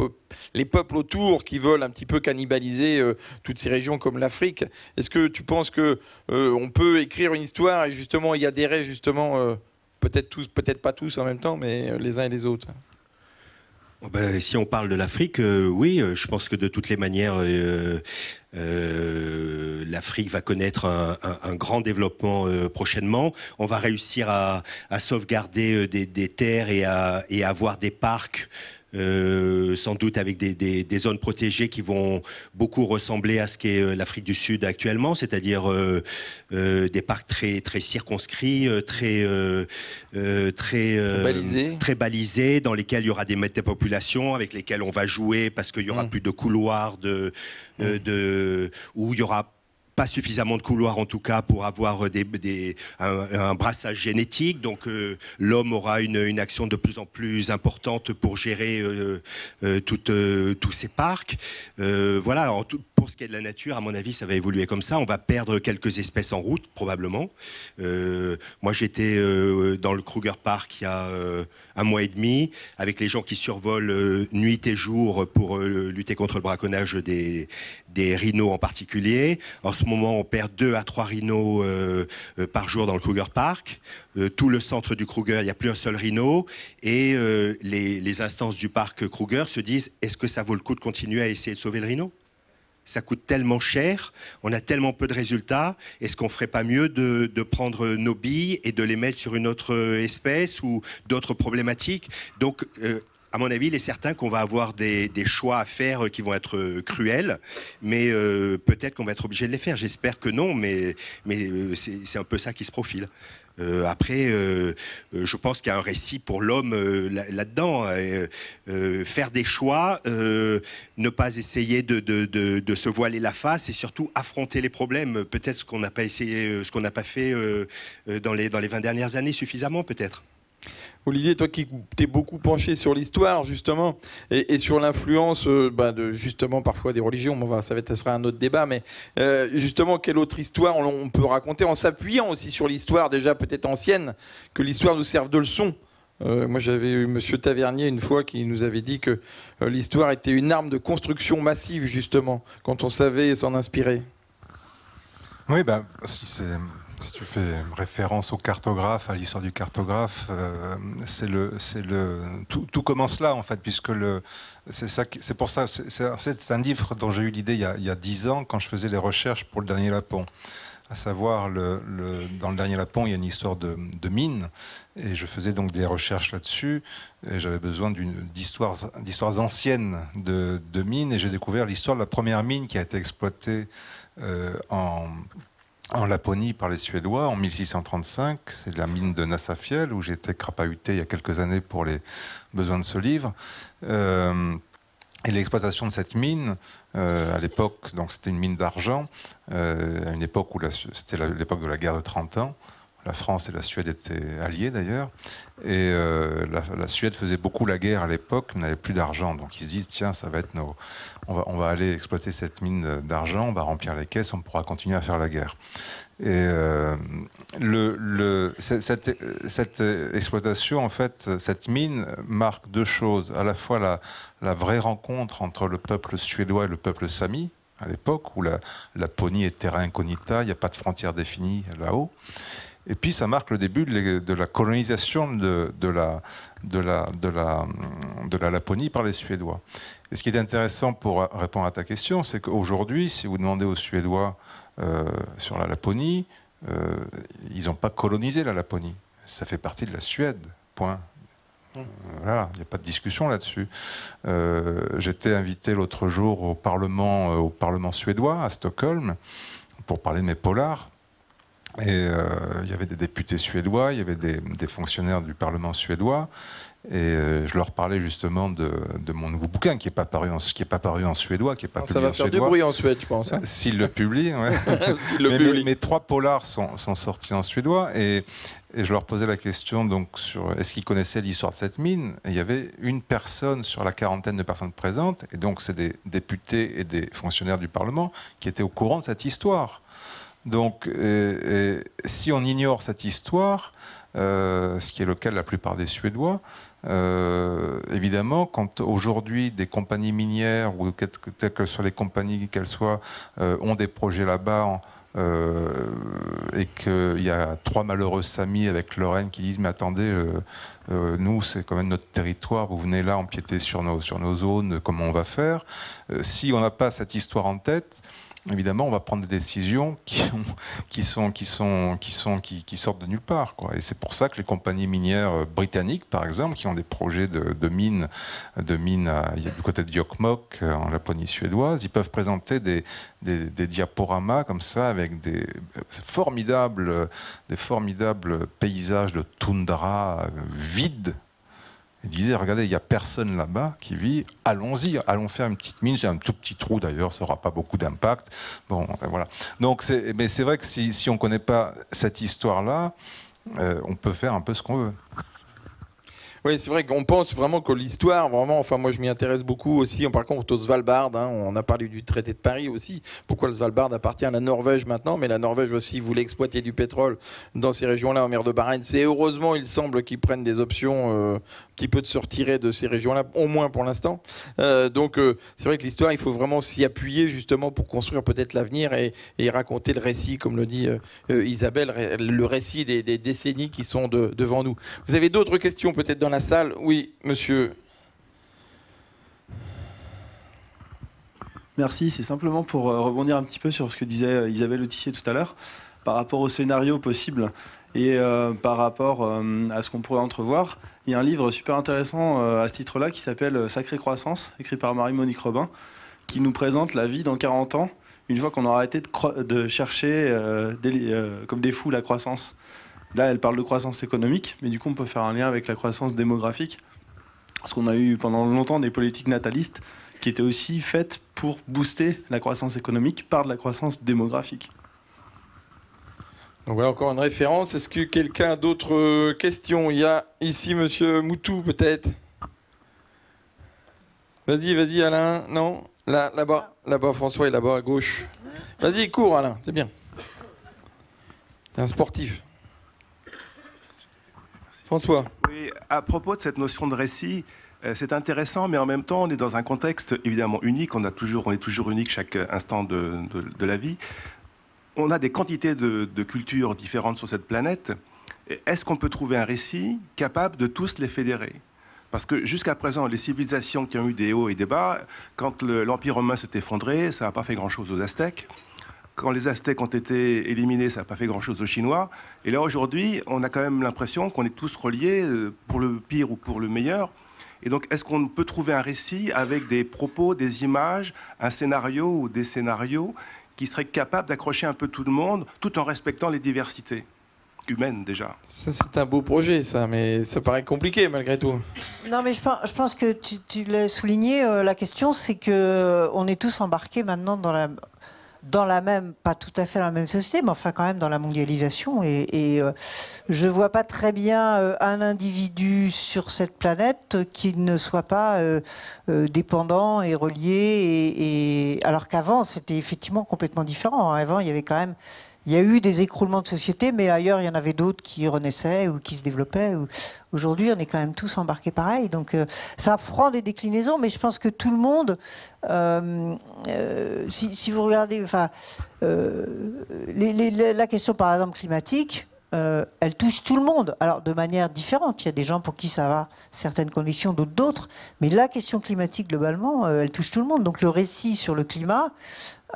les, peuples autour qui veulent un petit peu cannibaliser euh, toutes ces régions comme l'Afrique. Est-ce que tu penses que euh, on peut écrire une histoire et justement y adhérer justement peut-être tous, peut-être pas tous en même temps, mais les uns et les autres Oh ben, si on parle de l'Afrique, euh, oui, euh, je pense que de toutes les manières, euh, l'Afrique va connaître un, grand développement prochainement. On va réussir à, sauvegarder des, terres et à, et à avoir des parcs. Euh, sans doute avec des, zones protégées qui vont beaucoup ressembler à ce qu'est euh, l'Afrique du Sud actuellement, c'est-à-dire euh, des parcs très, très circonscrits, très, très, balisés, dans lesquels il y aura des métapopulations avec lesquelles on va jouer parce qu'il y aura mmh. plus de couloirs, de, mmh. de, où il y aura suffisamment de couloirs en tout cas pour avoir euh, des, un, brassage génétique. Donc euh, l'homme aura une, action de plus en plus importante pour gérer euh, toutes tous ces parcs. voilà, pour ce qui est de la nature, à mon avis, ça va évoluer comme ça. On va perdre quelques espèces en route, probablement. moi, j'étais dans le Kruger Park il y a un mois et demi, avec les gens qui survolent nuit et jour pour lutter contre le braconnage des, des rhinos en particulier. En ce moment, on perd 2 à 3 rhinos euh, euh, par jour dans le Kruger Park. Euh, tout le centre du Kruger, il n'y a plus un seul rhino. Et les, instances du parc Kruger se disent, est-ce que ça vaut le coup de continuer à essayer de sauver le rhino ça coûte tellement cher, on a tellement peu de résultats, est-ce qu'on ne ferait pas mieux de, de, prendre nos billes et de les mettre sur une autre espèce ou d'autres problématiques Donc, à mon avis, il est certain qu'on va avoir des, choix à faire qui vont être euh, cruels, mais euh, peut-être qu'on va être obligé de les faire. J'espère que non, mais, euh, c'est un peu ça qui se profile. après, je pense qu'il y a un récit pour l'homme là-dedans. faire des choix, ne pas essayer de, se voiler la face et surtout affronter les problèmes. Peut-être ce qu'on n'a pas essayé, qu'on n'a pas fait dans les, dans les 20 dernières années suffisamment, peut-être. Olivier, toi qui t'es beaucoup penché sur l'histoire justement et, sur l'influence euh, bah, de justement parfois des religions, ça, va ça sera un autre débat, mais euh, justement quelle autre histoire on, peut raconter en s'appuyant aussi sur l'histoire déjà peut-être ancienne, que l'histoire nous serve de leçon euh, moi, j'avais eu Monsieur Tavernier une fois qui nous avait dit que l'histoire était une arme de construction massive, justement, quand on savait s'en inspirer. Oui, bah, si c'est si tu fais référence au cartographe, à l'histoire du cartographe, euh, c'est le, le, tout, commence là en fait, puisque le, c'est ça, c'est pour ça, c'est, un livre dont j'ai eu l'idée il y a dix ans quand je faisais les recherches pour le dernier Lapon. À savoir, le, dans le dernier Lapon, il y a une histoire de, de mine, et je faisais donc des recherches là-dessus, et j'avais besoin d'histoires, d'histoires anciennes de, de mines, et j'ai découvert l'histoire de la première mine qui a été exploitée euh, en en Laponie par les Suédois en 1635. C'est la mine de Nassafiel où j'étais crapahuté il y a quelques années pour les besoins de ce livre. Euh, et l'exploitation de cette mine, euh, à l'époque, donc c'était une mine d'argent, euh, à une époque où c'était l'époque de la guerre de 30 ans, la France et la Suède étaient alliées d'ailleurs. Et euh, la, Suède faisait beaucoup la guerre à l'époque, n'avait plus d'argent. Donc ils se disent tiens, ça va être nos. On va, aller exploiter cette mine d'argent, on va remplir les caisses, on pourra continuer à faire la guerre. Et euh, cette, exploitation, en fait, cette mine marque deux choses. À la fois la, vraie rencontre entre le peuple suédois et le peuple sami, à l'époque où la, la Pony est terra incognita, il n'y a pas de frontière définie là-haut. Et puis ça marque le début de la colonisation de, la, de, la, de, la, de la Laponie par les Suédois. Et ce qui est intéressant pour répondre à ta question, c'est qu'aujourd'hui, si vous demandez aux Suédois euh, sur la Laponie, euh, ils n'ont pas colonisé la Laponie. Ça fait partie de la Suède, point. Hum. Euh, voilà, il n'y a pas de discussion là-dessus. J'étais invité l'autre jour au Parlement, au Parlement suédois à Stockholm pour parler de mes polars. Et euh, il y avait des députés suédois, il y avait des, fonctionnaires du Parlement suédois. Et euh, je leur parlais justement de, mon nouveau bouquin qui n'est pas, paru en, qui est pas paru en suédois, qui pas Ça va faire du bruit en Suède, je pense. Hein. S'ils le publient, oui. S'il le mais, publie. mes, trois polars sont, sortis en suédois et, je leur posais la question donc sur est-ce qu'ils connaissaient l'histoire de cette mine et Il y avait une personne sur la quarantaine de personnes présentes, et donc c'est des députés et des fonctionnaires du Parlement qui étaient au courant de cette histoire. Donc, euh, euh, si on ignore cette histoire, euh, ce qui est le cas de la plupart des Suédois, évidemment, quand aujourd'hui des compagnies minières ou quelles que soient les compagnies qu'elles soient ont des projets là-bas et qu'il y a trois malheureux samis avec Lorraine qui disent mais attendez, nous c'est quand même notre territoire, vous venez là empiéter sur nos sur nos zones, comment on va faire Si on n'a pas cette histoire en tête, évidemment, on va prendre des décisions qui, qui, sont, qui, sortent de nulle part. Quoi. Et c'est pour ça que les compagnies minières euh, britanniques, par exemple, qui ont des projets de, mines, de mines du côté de Yokmok, euh, en Laponie suédoise, ils peuvent présenter des, des, diaporamas comme ça, avec des euh, formidables, des formidables paysages de toundra vides il disait, regardez, il n'y a personne là-bas qui vit, allons-y, allons faire une petite mine, c'est un tout petit trou d'ailleurs, ça n'aura pas beaucoup d'impact. Bon, voilà. Donc, c'est, mais c'est vrai que si, on ne connaît pas cette histoire-là, euh, on peut faire un peu ce qu'on veut. Oui, c'est vrai qu'on pense vraiment que l'histoire, vraiment, enfin moi je m'y intéresse beaucoup aussi, par contre au Svalbard, hein, on a parlé du traité de Paris aussi, pourquoi le Svalbard appartient à la Norvège maintenant, mais la Norvège aussi voulait exploiter du pétrole dans ces régions-là, en mer de Bahreïn. C'est heureusement, il semble qu'ils prennent des options euh, un petit peu de se retirer de ces régions-là, au moins pour l'instant. Euh, donc euh, c'est vrai que l'histoire, il faut vraiment s'y appuyer justement pour construire peut-être l'avenir et, raconter le récit, comme le dit Isabelle, le récit des, décennies qui sont devant nous. Vous avez d'autres questions peut-être dans la salle. Oui, monsieur. Merci, c'est simplement pour euh, rebondir un petit peu sur ce que disait euh, Isabelle Autissier tout à l'heure, par rapport au scénario possible et euh, par rapport à ce qu'on pourrait entrevoir. Il y a un livre super intéressant à ce titre-là qui s'appelle Sacrée croissance, écrit par Marie-Monique Robin, qui nous présente la vie dans 40 ans, une fois qu'on aura arrêté de, chercher comme des fous la croissance. Là, elle parle de croissance économique, mais du coup, on peut faire un lien avec la croissance démographique. Parce qu'on a eu pendant longtemps des politiques natalistes qui étaient aussi faites pour booster la croissance économique par de la croissance démographique. Donc voilà encore une référence. Est-ce que quelqu'un a d'autres euh, questions Il y a ici Monsieur Moutou peut-être. Vas-y, vas-y Alain. Non Là, là-bas, là-bas François est là-bas à gauche. Vas-y, cours Alain, c'est bien. T'es un sportif. François. Oui, à propos de cette notion de récit, euh, c'est intéressant, mais en même temps, on est dans un contexte évidemment unique. On, a toujours, on est toujours unique chaque instant de, la vie. On a des quantités de, de cultures différentes sur cette planète. Est-ce qu'on peut trouver un récit capable de tous les fédérer parce que jusqu'à présent, les civilisations qui ont eu des hauts et des bas, quand l'Empire romain s'est effondré, ça n'a pas fait grand-chose aux Aztèques quand les Aztèques ont été éliminés, ça n'a pas fait grand-chose aux Chinois. Et là, aujourd'hui, on a quand même l'impression qu'on est tous reliés, euh, pour le pire ou pour le meilleur. Et donc, est-ce qu'on peut trouver un récit avec des propos, des images, un scénario ou des scénarios qui seraient capables d'accrocher un peu tout le monde, tout en respectant les diversités humaines déjà Ça, c'est un beau projet, ça, mais ça paraît compliqué malgré tout. Non, mais je pense, que tu, l'as souligné. Euh, la question, c'est que euh, on est tous embarqués maintenant dans la dans la même, pas tout à fait dans la même société, mais enfin quand même dans la mondialisation. Et, euh, je ne vois pas très bien euh, un individu sur cette planète qui ne soit pas euh, dépendant et relié. Alors qu'avant, c'était effectivement complètement différent. Avant, il y avait quand même il y a eu des écroulements de société, mais ailleurs, il y en avait d'autres qui renaissaient ou qui se développaient. Aujourd'hui, on est quand même tous embarqués pareil. Donc, euh, ça prend des déclinaisons, mais je pense que tout le monde, euh, euh, si, si, vous regardez, enfin, la question, par exemple, climatique, euh, elle touche tout le monde, alors de manière différente. Il y a des gens pour qui ça va certaines conditions, d'autres Mais la question climatique, globalement, euh, elle touche tout le monde. Donc le récit sur le climat,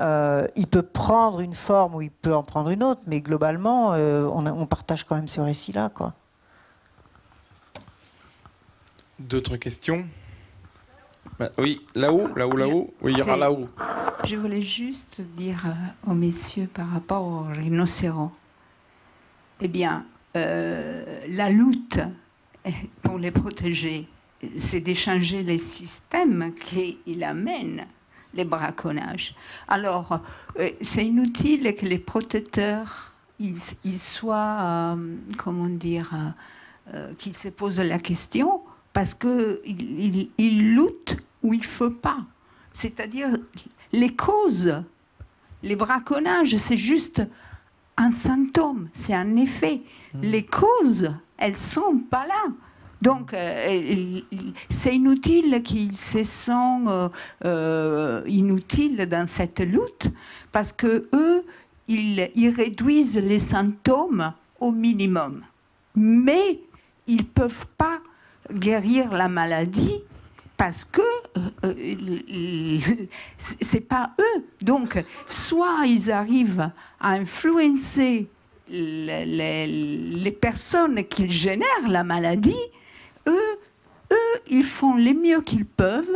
euh, il peut prendre une forme ou il peut en prendre une autre, mais globalement, on, partage quand même ce récit-là. D'autres questions bah, oui, là-haut, là-haut, là-haut. Oui, il y aura là-haut. Je voulais juste dire aux messieurs par rapport au rhinocéros eh bien, euh, la lutte pour les protéger, c'est d'échanger les systèmes qui amènent, les braconnages. Alors, euh, c'est inutile que les protecteurs ils, soient, euh, comment dire, qu'ils se posent la question parce qu'ils ils, luttent ou il ne faut pas. C'est-à-dire, les causes, les braconnages, c'est juste un symptôme, c'est un effet. Hmm. Les causes, elles sont pas là. Donc, euh, c'est inutile qu'ils se sentent euh, euh, inutiles dans cette lutte, parce que eux, ils, ils, réduisent les symptômes au minimum. Mais ils ne peuvent pas guérir la maladie parce que ce euh, euh, c'est pas eux. Donc, soit ils arrivent à influencer les, personnes qu'ils génèrent la maladie, eux, eux, ils font le mieux qu'ils peuvent.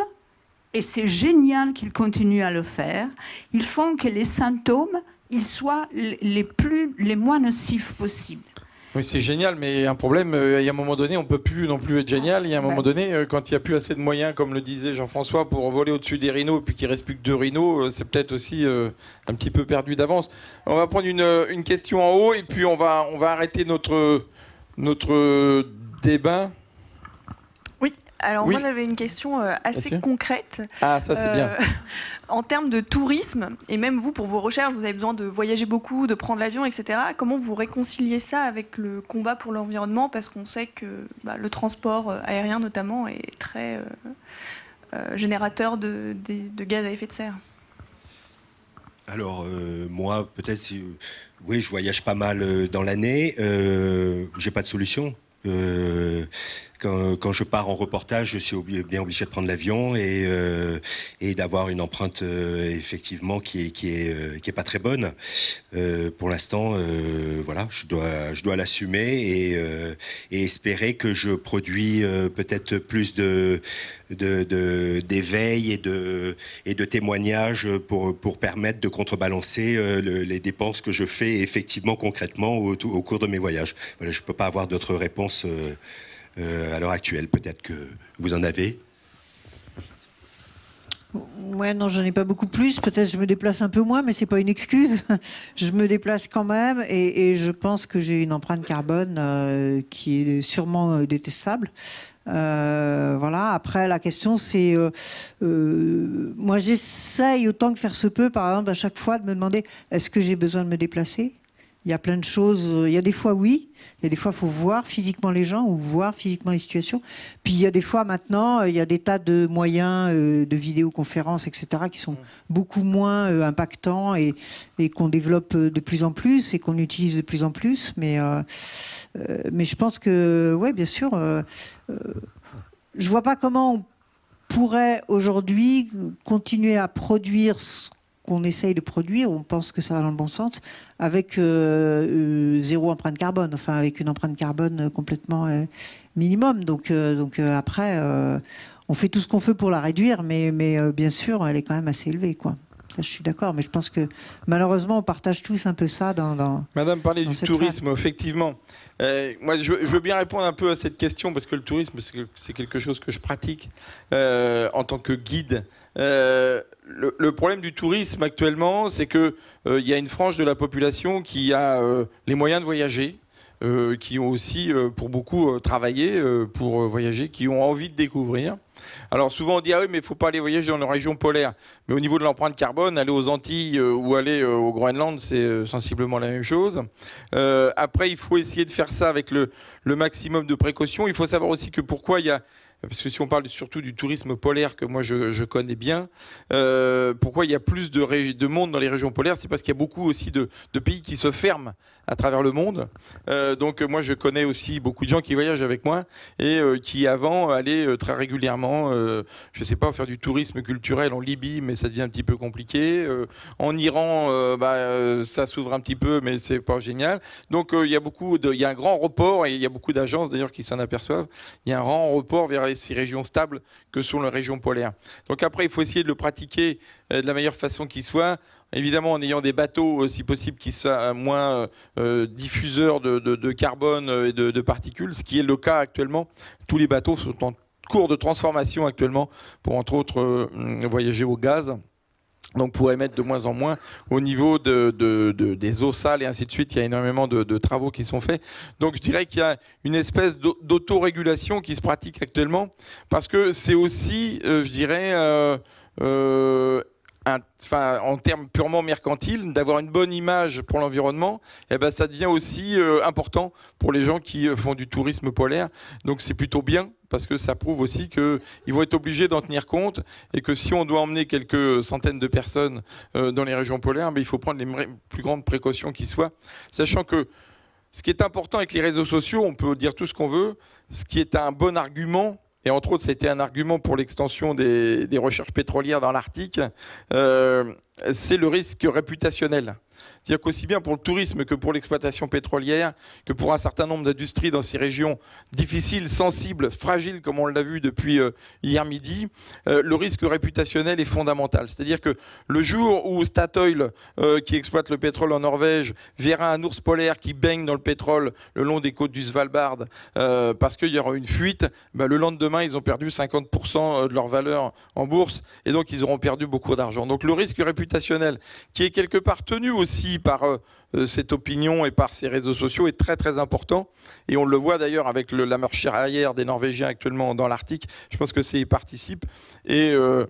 Et c'est génial qu'ils continuent à le faire. Ils font que les symptômes ils soient les, plus, les moins nocifs possibles c'est génial, mais un problème, euh, il y a un moment donné, on ne peut plus non plus être génial. Il y a un moment donné, euh, quand il n'y a plus assez de moyens, comme le disait Jean-François, pour voler au-dessus des rhinos, et puis qu'il reste plus que deux rhinos, euh, c'est peut-être aussi un petit peu perdu d'avance. On va prendre une, question en haut, et puis on va, on va arrêter notre, notre débat. Alors moi j'avais une question euh, assez concrète. Ah ça c'est bien. Euh, en termes de tourisme, et même vous pour vos recherches, vous avez besoin de voyager beaucoup, de prendre l'avion, etc. Comment vous réconciliez ça avec le combat pour l'environnement Parce qu'on sait que bah, le transport euh, aérien notamment est très générateur de, gaz à effet de serre. Alors moi peut-être, oui je voyage pas mal dans l'année, j'ai pas de solution. Quand, je pars en reportage, je suis bien obligé de prendre l'avion et, euh, et d'avoir une empreinte euh, effectivement qui n'est qui, est, euh, est pas très bonne. pour l'instant, voilà, je dois, je dois l'assumer et, espérer que je produis peut-être plus de d'éveil et de et de témoignages pour permettre de contrebalancer les dépenses que je fais effectivement concrètement au, cours de mes voyages. Je je peux pas avoir d'autres réponses. Euh, à l'heure actuelle. Peut-être que vous en avez. Ouais, non, j'en ai pas beaucoup plus. Peut-être je me déplace un peu moins, mais c'est pas une excuse. je me déplace quand même, et, je pense que j'ai une empreinte carbone euh, qui est sûrement euh, détestable. voilà. Après, la question, c'est, moi, j'essaye autant que faire se peut, par exemple, à chaque fois, de me demander est-ce que j'ai besoin de me déplacer il y a plein de choses. Euh, il y a des fois, oui. Il y a des fois, il faut voir physiquement les gens ou voir physiquement les situations. Puis il y a des fois, maintenant, euh, il y a des tas de moyens euh, de vidéoconférences, etc., qui sont beaucoup moins impactants et, qu'on développe de plus en plus et qu'on utilise de plus en plus. Mais, mais je pense que, oui, bien sûr, je vois pas comment on pourrait aujourd'hui continuer à produire ce qu'on essaye de produire, on pense que ça va dans le bon sens, avec euh, euh, zéro empreinte carbone, enfin avec une empreinte carbone euh, complètement minimum. Donc, donc après, on fait tout ce qu'on peut pour la réduire, mais, mais bien sûr, elle est quand même assez élevée, quoi je suis d'accord, mais je pense que malheureusement, on partage tous un peu ça dans. Madame parlait du tourisme, effectivement. Euh, moi, je, veux bien répondre un peu à cette question parce que le tourisme, c'est quelque chose que je pratique euh, en tant que guide. Euh, le, le, problème du tourisme actuellement, c'est que il y a une frange de la population qui a les moyens de voyager, euh, qui ont aussi, euh, pour beaucoup, euh, travaillé pour voyager, qui ont envie de découvrir. Alors souvent on dit ah oui mais il faut pas aller voyager dans nos régions polaires. Mais au niveau de l'empreinte carbone, aller aux Antilles ou aller au Groenland, c'est sensiblement la même chose. après il faut essayer de faire ça avec le, le maximum de précautions. Il faut savoir aussi que pourquoi il y a parce que si on parle surtout du tourisme polaire que moi je, connais bien, euh, pourquoi il y a plus de, de monde dans les régions polaires C'est parce qu'il y a beaucoup aussi de, pays qui se ferment à travers le monde. Euh, donc moi je connais aussi beaucoup de gens qui voyagent avec moi et euh, qui avant allaient très régulièrement, je ne sais pas, faire du tourisme culturel en Libye, mais ça devient un petit peu compliqué. en Iran, bah, ça s'ouvre un petit peu, mais c'est pas génial. Donc il y a beaucoup, de, il y a un grand report et il y a beaucoup d'agences d'ailleurs qui s'en aperçoivent. Il y a un grand report vers ces régions stables que sont les régions polaires. Donc après, il faut essayer de le pratiquer euh, de la meilleure façon qui soit. Évidemment, en ayant des bateaux, euh, si possible, qui soient moins euh, diffuseurs de, carbone et de, particules, ce qui est le cas actuellement. Tous les bateaux sont en cours de transformation actuellement pour, entre autres, voyager au gaz donc pour émettre de moins en moins au niveau des eaux sales et ainsi de suite. Il y a énormément de, travaux qui sont faits. Donc je dirais qu'il y a une espèce d'autorégulation qui se pratique actuellement parce que c'est aussi, euh, je dirais, euh, euh, en termes purement mercantiles, d'avoir une bonne image pour l'environnement, eh ben, ça devient aussi euh, important pour les gens qui euh, font du tourisme polaire. Donc c'est plutôt bien parce que ça prouve aussi qu'ils vont être obligés d'en tenir compte et que si on doit emmener quelques centaines de personnes euh, dans les régions polaires, ben, il faut prendre les plus grandes précautions qui soient, sachant que ce qui est important avec les réseaux sociaux, on peut dire tout ce qu'on veut, ce qui est un bon argument, et entre autres, c'était un argument pour l'extension des, recherches pétrolières dans l'Arctique. Euh, c'est le risque réputationnel. C'est-à-dire qu'aussi bien pour le tourisme que pour l'exploitation pétrolière, que pour un certain nombre d'industries dans ces régions difficiles, sensibles, fragiles, comme on l'a vu depuis euh, hier midi, euh, le risque réputationnel est fondamental. C'est-à-dire que le jour où Statoil, euh, qui exploite le pétrole en Norvège, verra un ours polaire qui baigne dans le pétrole le long des côtes du Svalbard parce qu'il y aura une fuite, bah, le lendemain, ils ont perdu 50% de leur valeur en bourse et donc ils auront perdu beaucoup d'argent. Donc le risque réputationnel, qui est quelque part tenu aussi par euh, euh, cette opinion et par ces réseaux sociaux est très très important. Et on le voit d'ailleurs avec la marche arrière des Norvégiens actuellement dans l'Arctique. Je pense que c'est y participe. Et euh,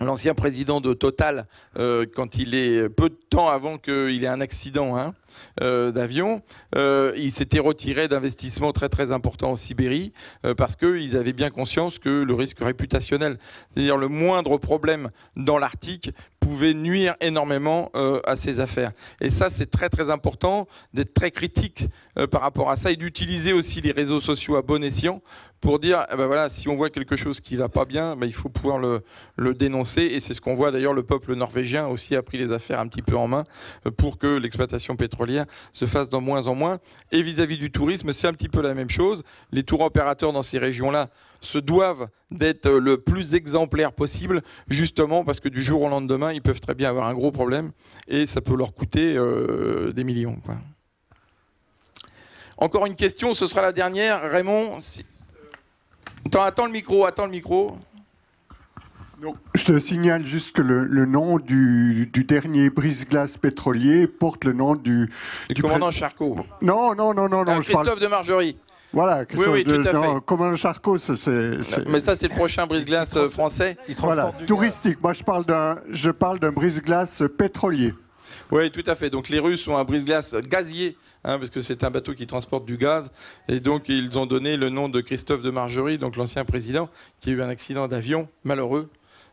l'ancien président de Total, quand il est peu de temps avant qu'il ait un accident, hein, euh, d'avion, d'avions. Euh, ils s'étaient retirés d'investissements très très importants en Sibérie euh, parce qu'ils avaient bien conscience que le risque réputationnel, c'est-à-dire le moindre problème dans l'Arctique, pouvait nuire énormément à ces affaires. Et ça, c'est très très important d'être très critique par rapport à ça et d'utiliser aussi les réseaux sociaux à bon escient pour dire, eh ben voilà, si on voit quelque chose qui va pas bien, ben il faut pouvoir le, le dénoncer. Et c'est ce qu'on voit d'ailleurs, le peuple norvégien aussi a pris les affaires un petit peu en main pour que l'exploitation pétrolière se fasse de moins en moins. Et vis-à-vis du tourisme, c'est un petit peu la même chose. Les tours opérateurs dans ces régions-là se doivent d'être euh, le plus exemplaire possible, justement parce que du jour au lendemain, ils peuvent très bien avoir un gros problème et ça peut leur coûter euh, des millions. Encore une question, ce sera la dernière. Raymond, attends, attends le micro, attends le micro. Je Je signale juste que le, nom du, dernier brise-glace pétrolier porte le nom du... Du, commandant Charcot. Non, non, non, non. non Christophe de Margerie. Voilà, oui, oui, tout à fait. Charcot, c'est. Mais ça, c'est le prochain brise-glace euh, français. Il touristique. Moi, je parle d'un, je parle d'un brise-glace pétrolier. Oui, tout à fait. Donc les Russes ont un brise-glace gazier, hein, parce que c'est un bateau qui transporte du gaz. Et donc ils ont donné le nom de Christophe de Margerie, donc l'ancien président, qui a eu un accident d'avion malheureux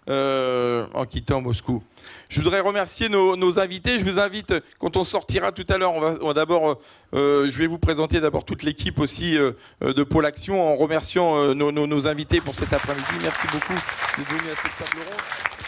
euh, en quittant Moscou. Je voudrais remercier nos, invités. Je vous invite, quand on sortira tout à l'heure, on va, d'abord, euh, euh, je vais vous présenter d'abord toute l'équipe aussi de Pôle Action en remerciant nos, invités pour cet après-midi. Merci beaucoup d'être venu à cette table ronde.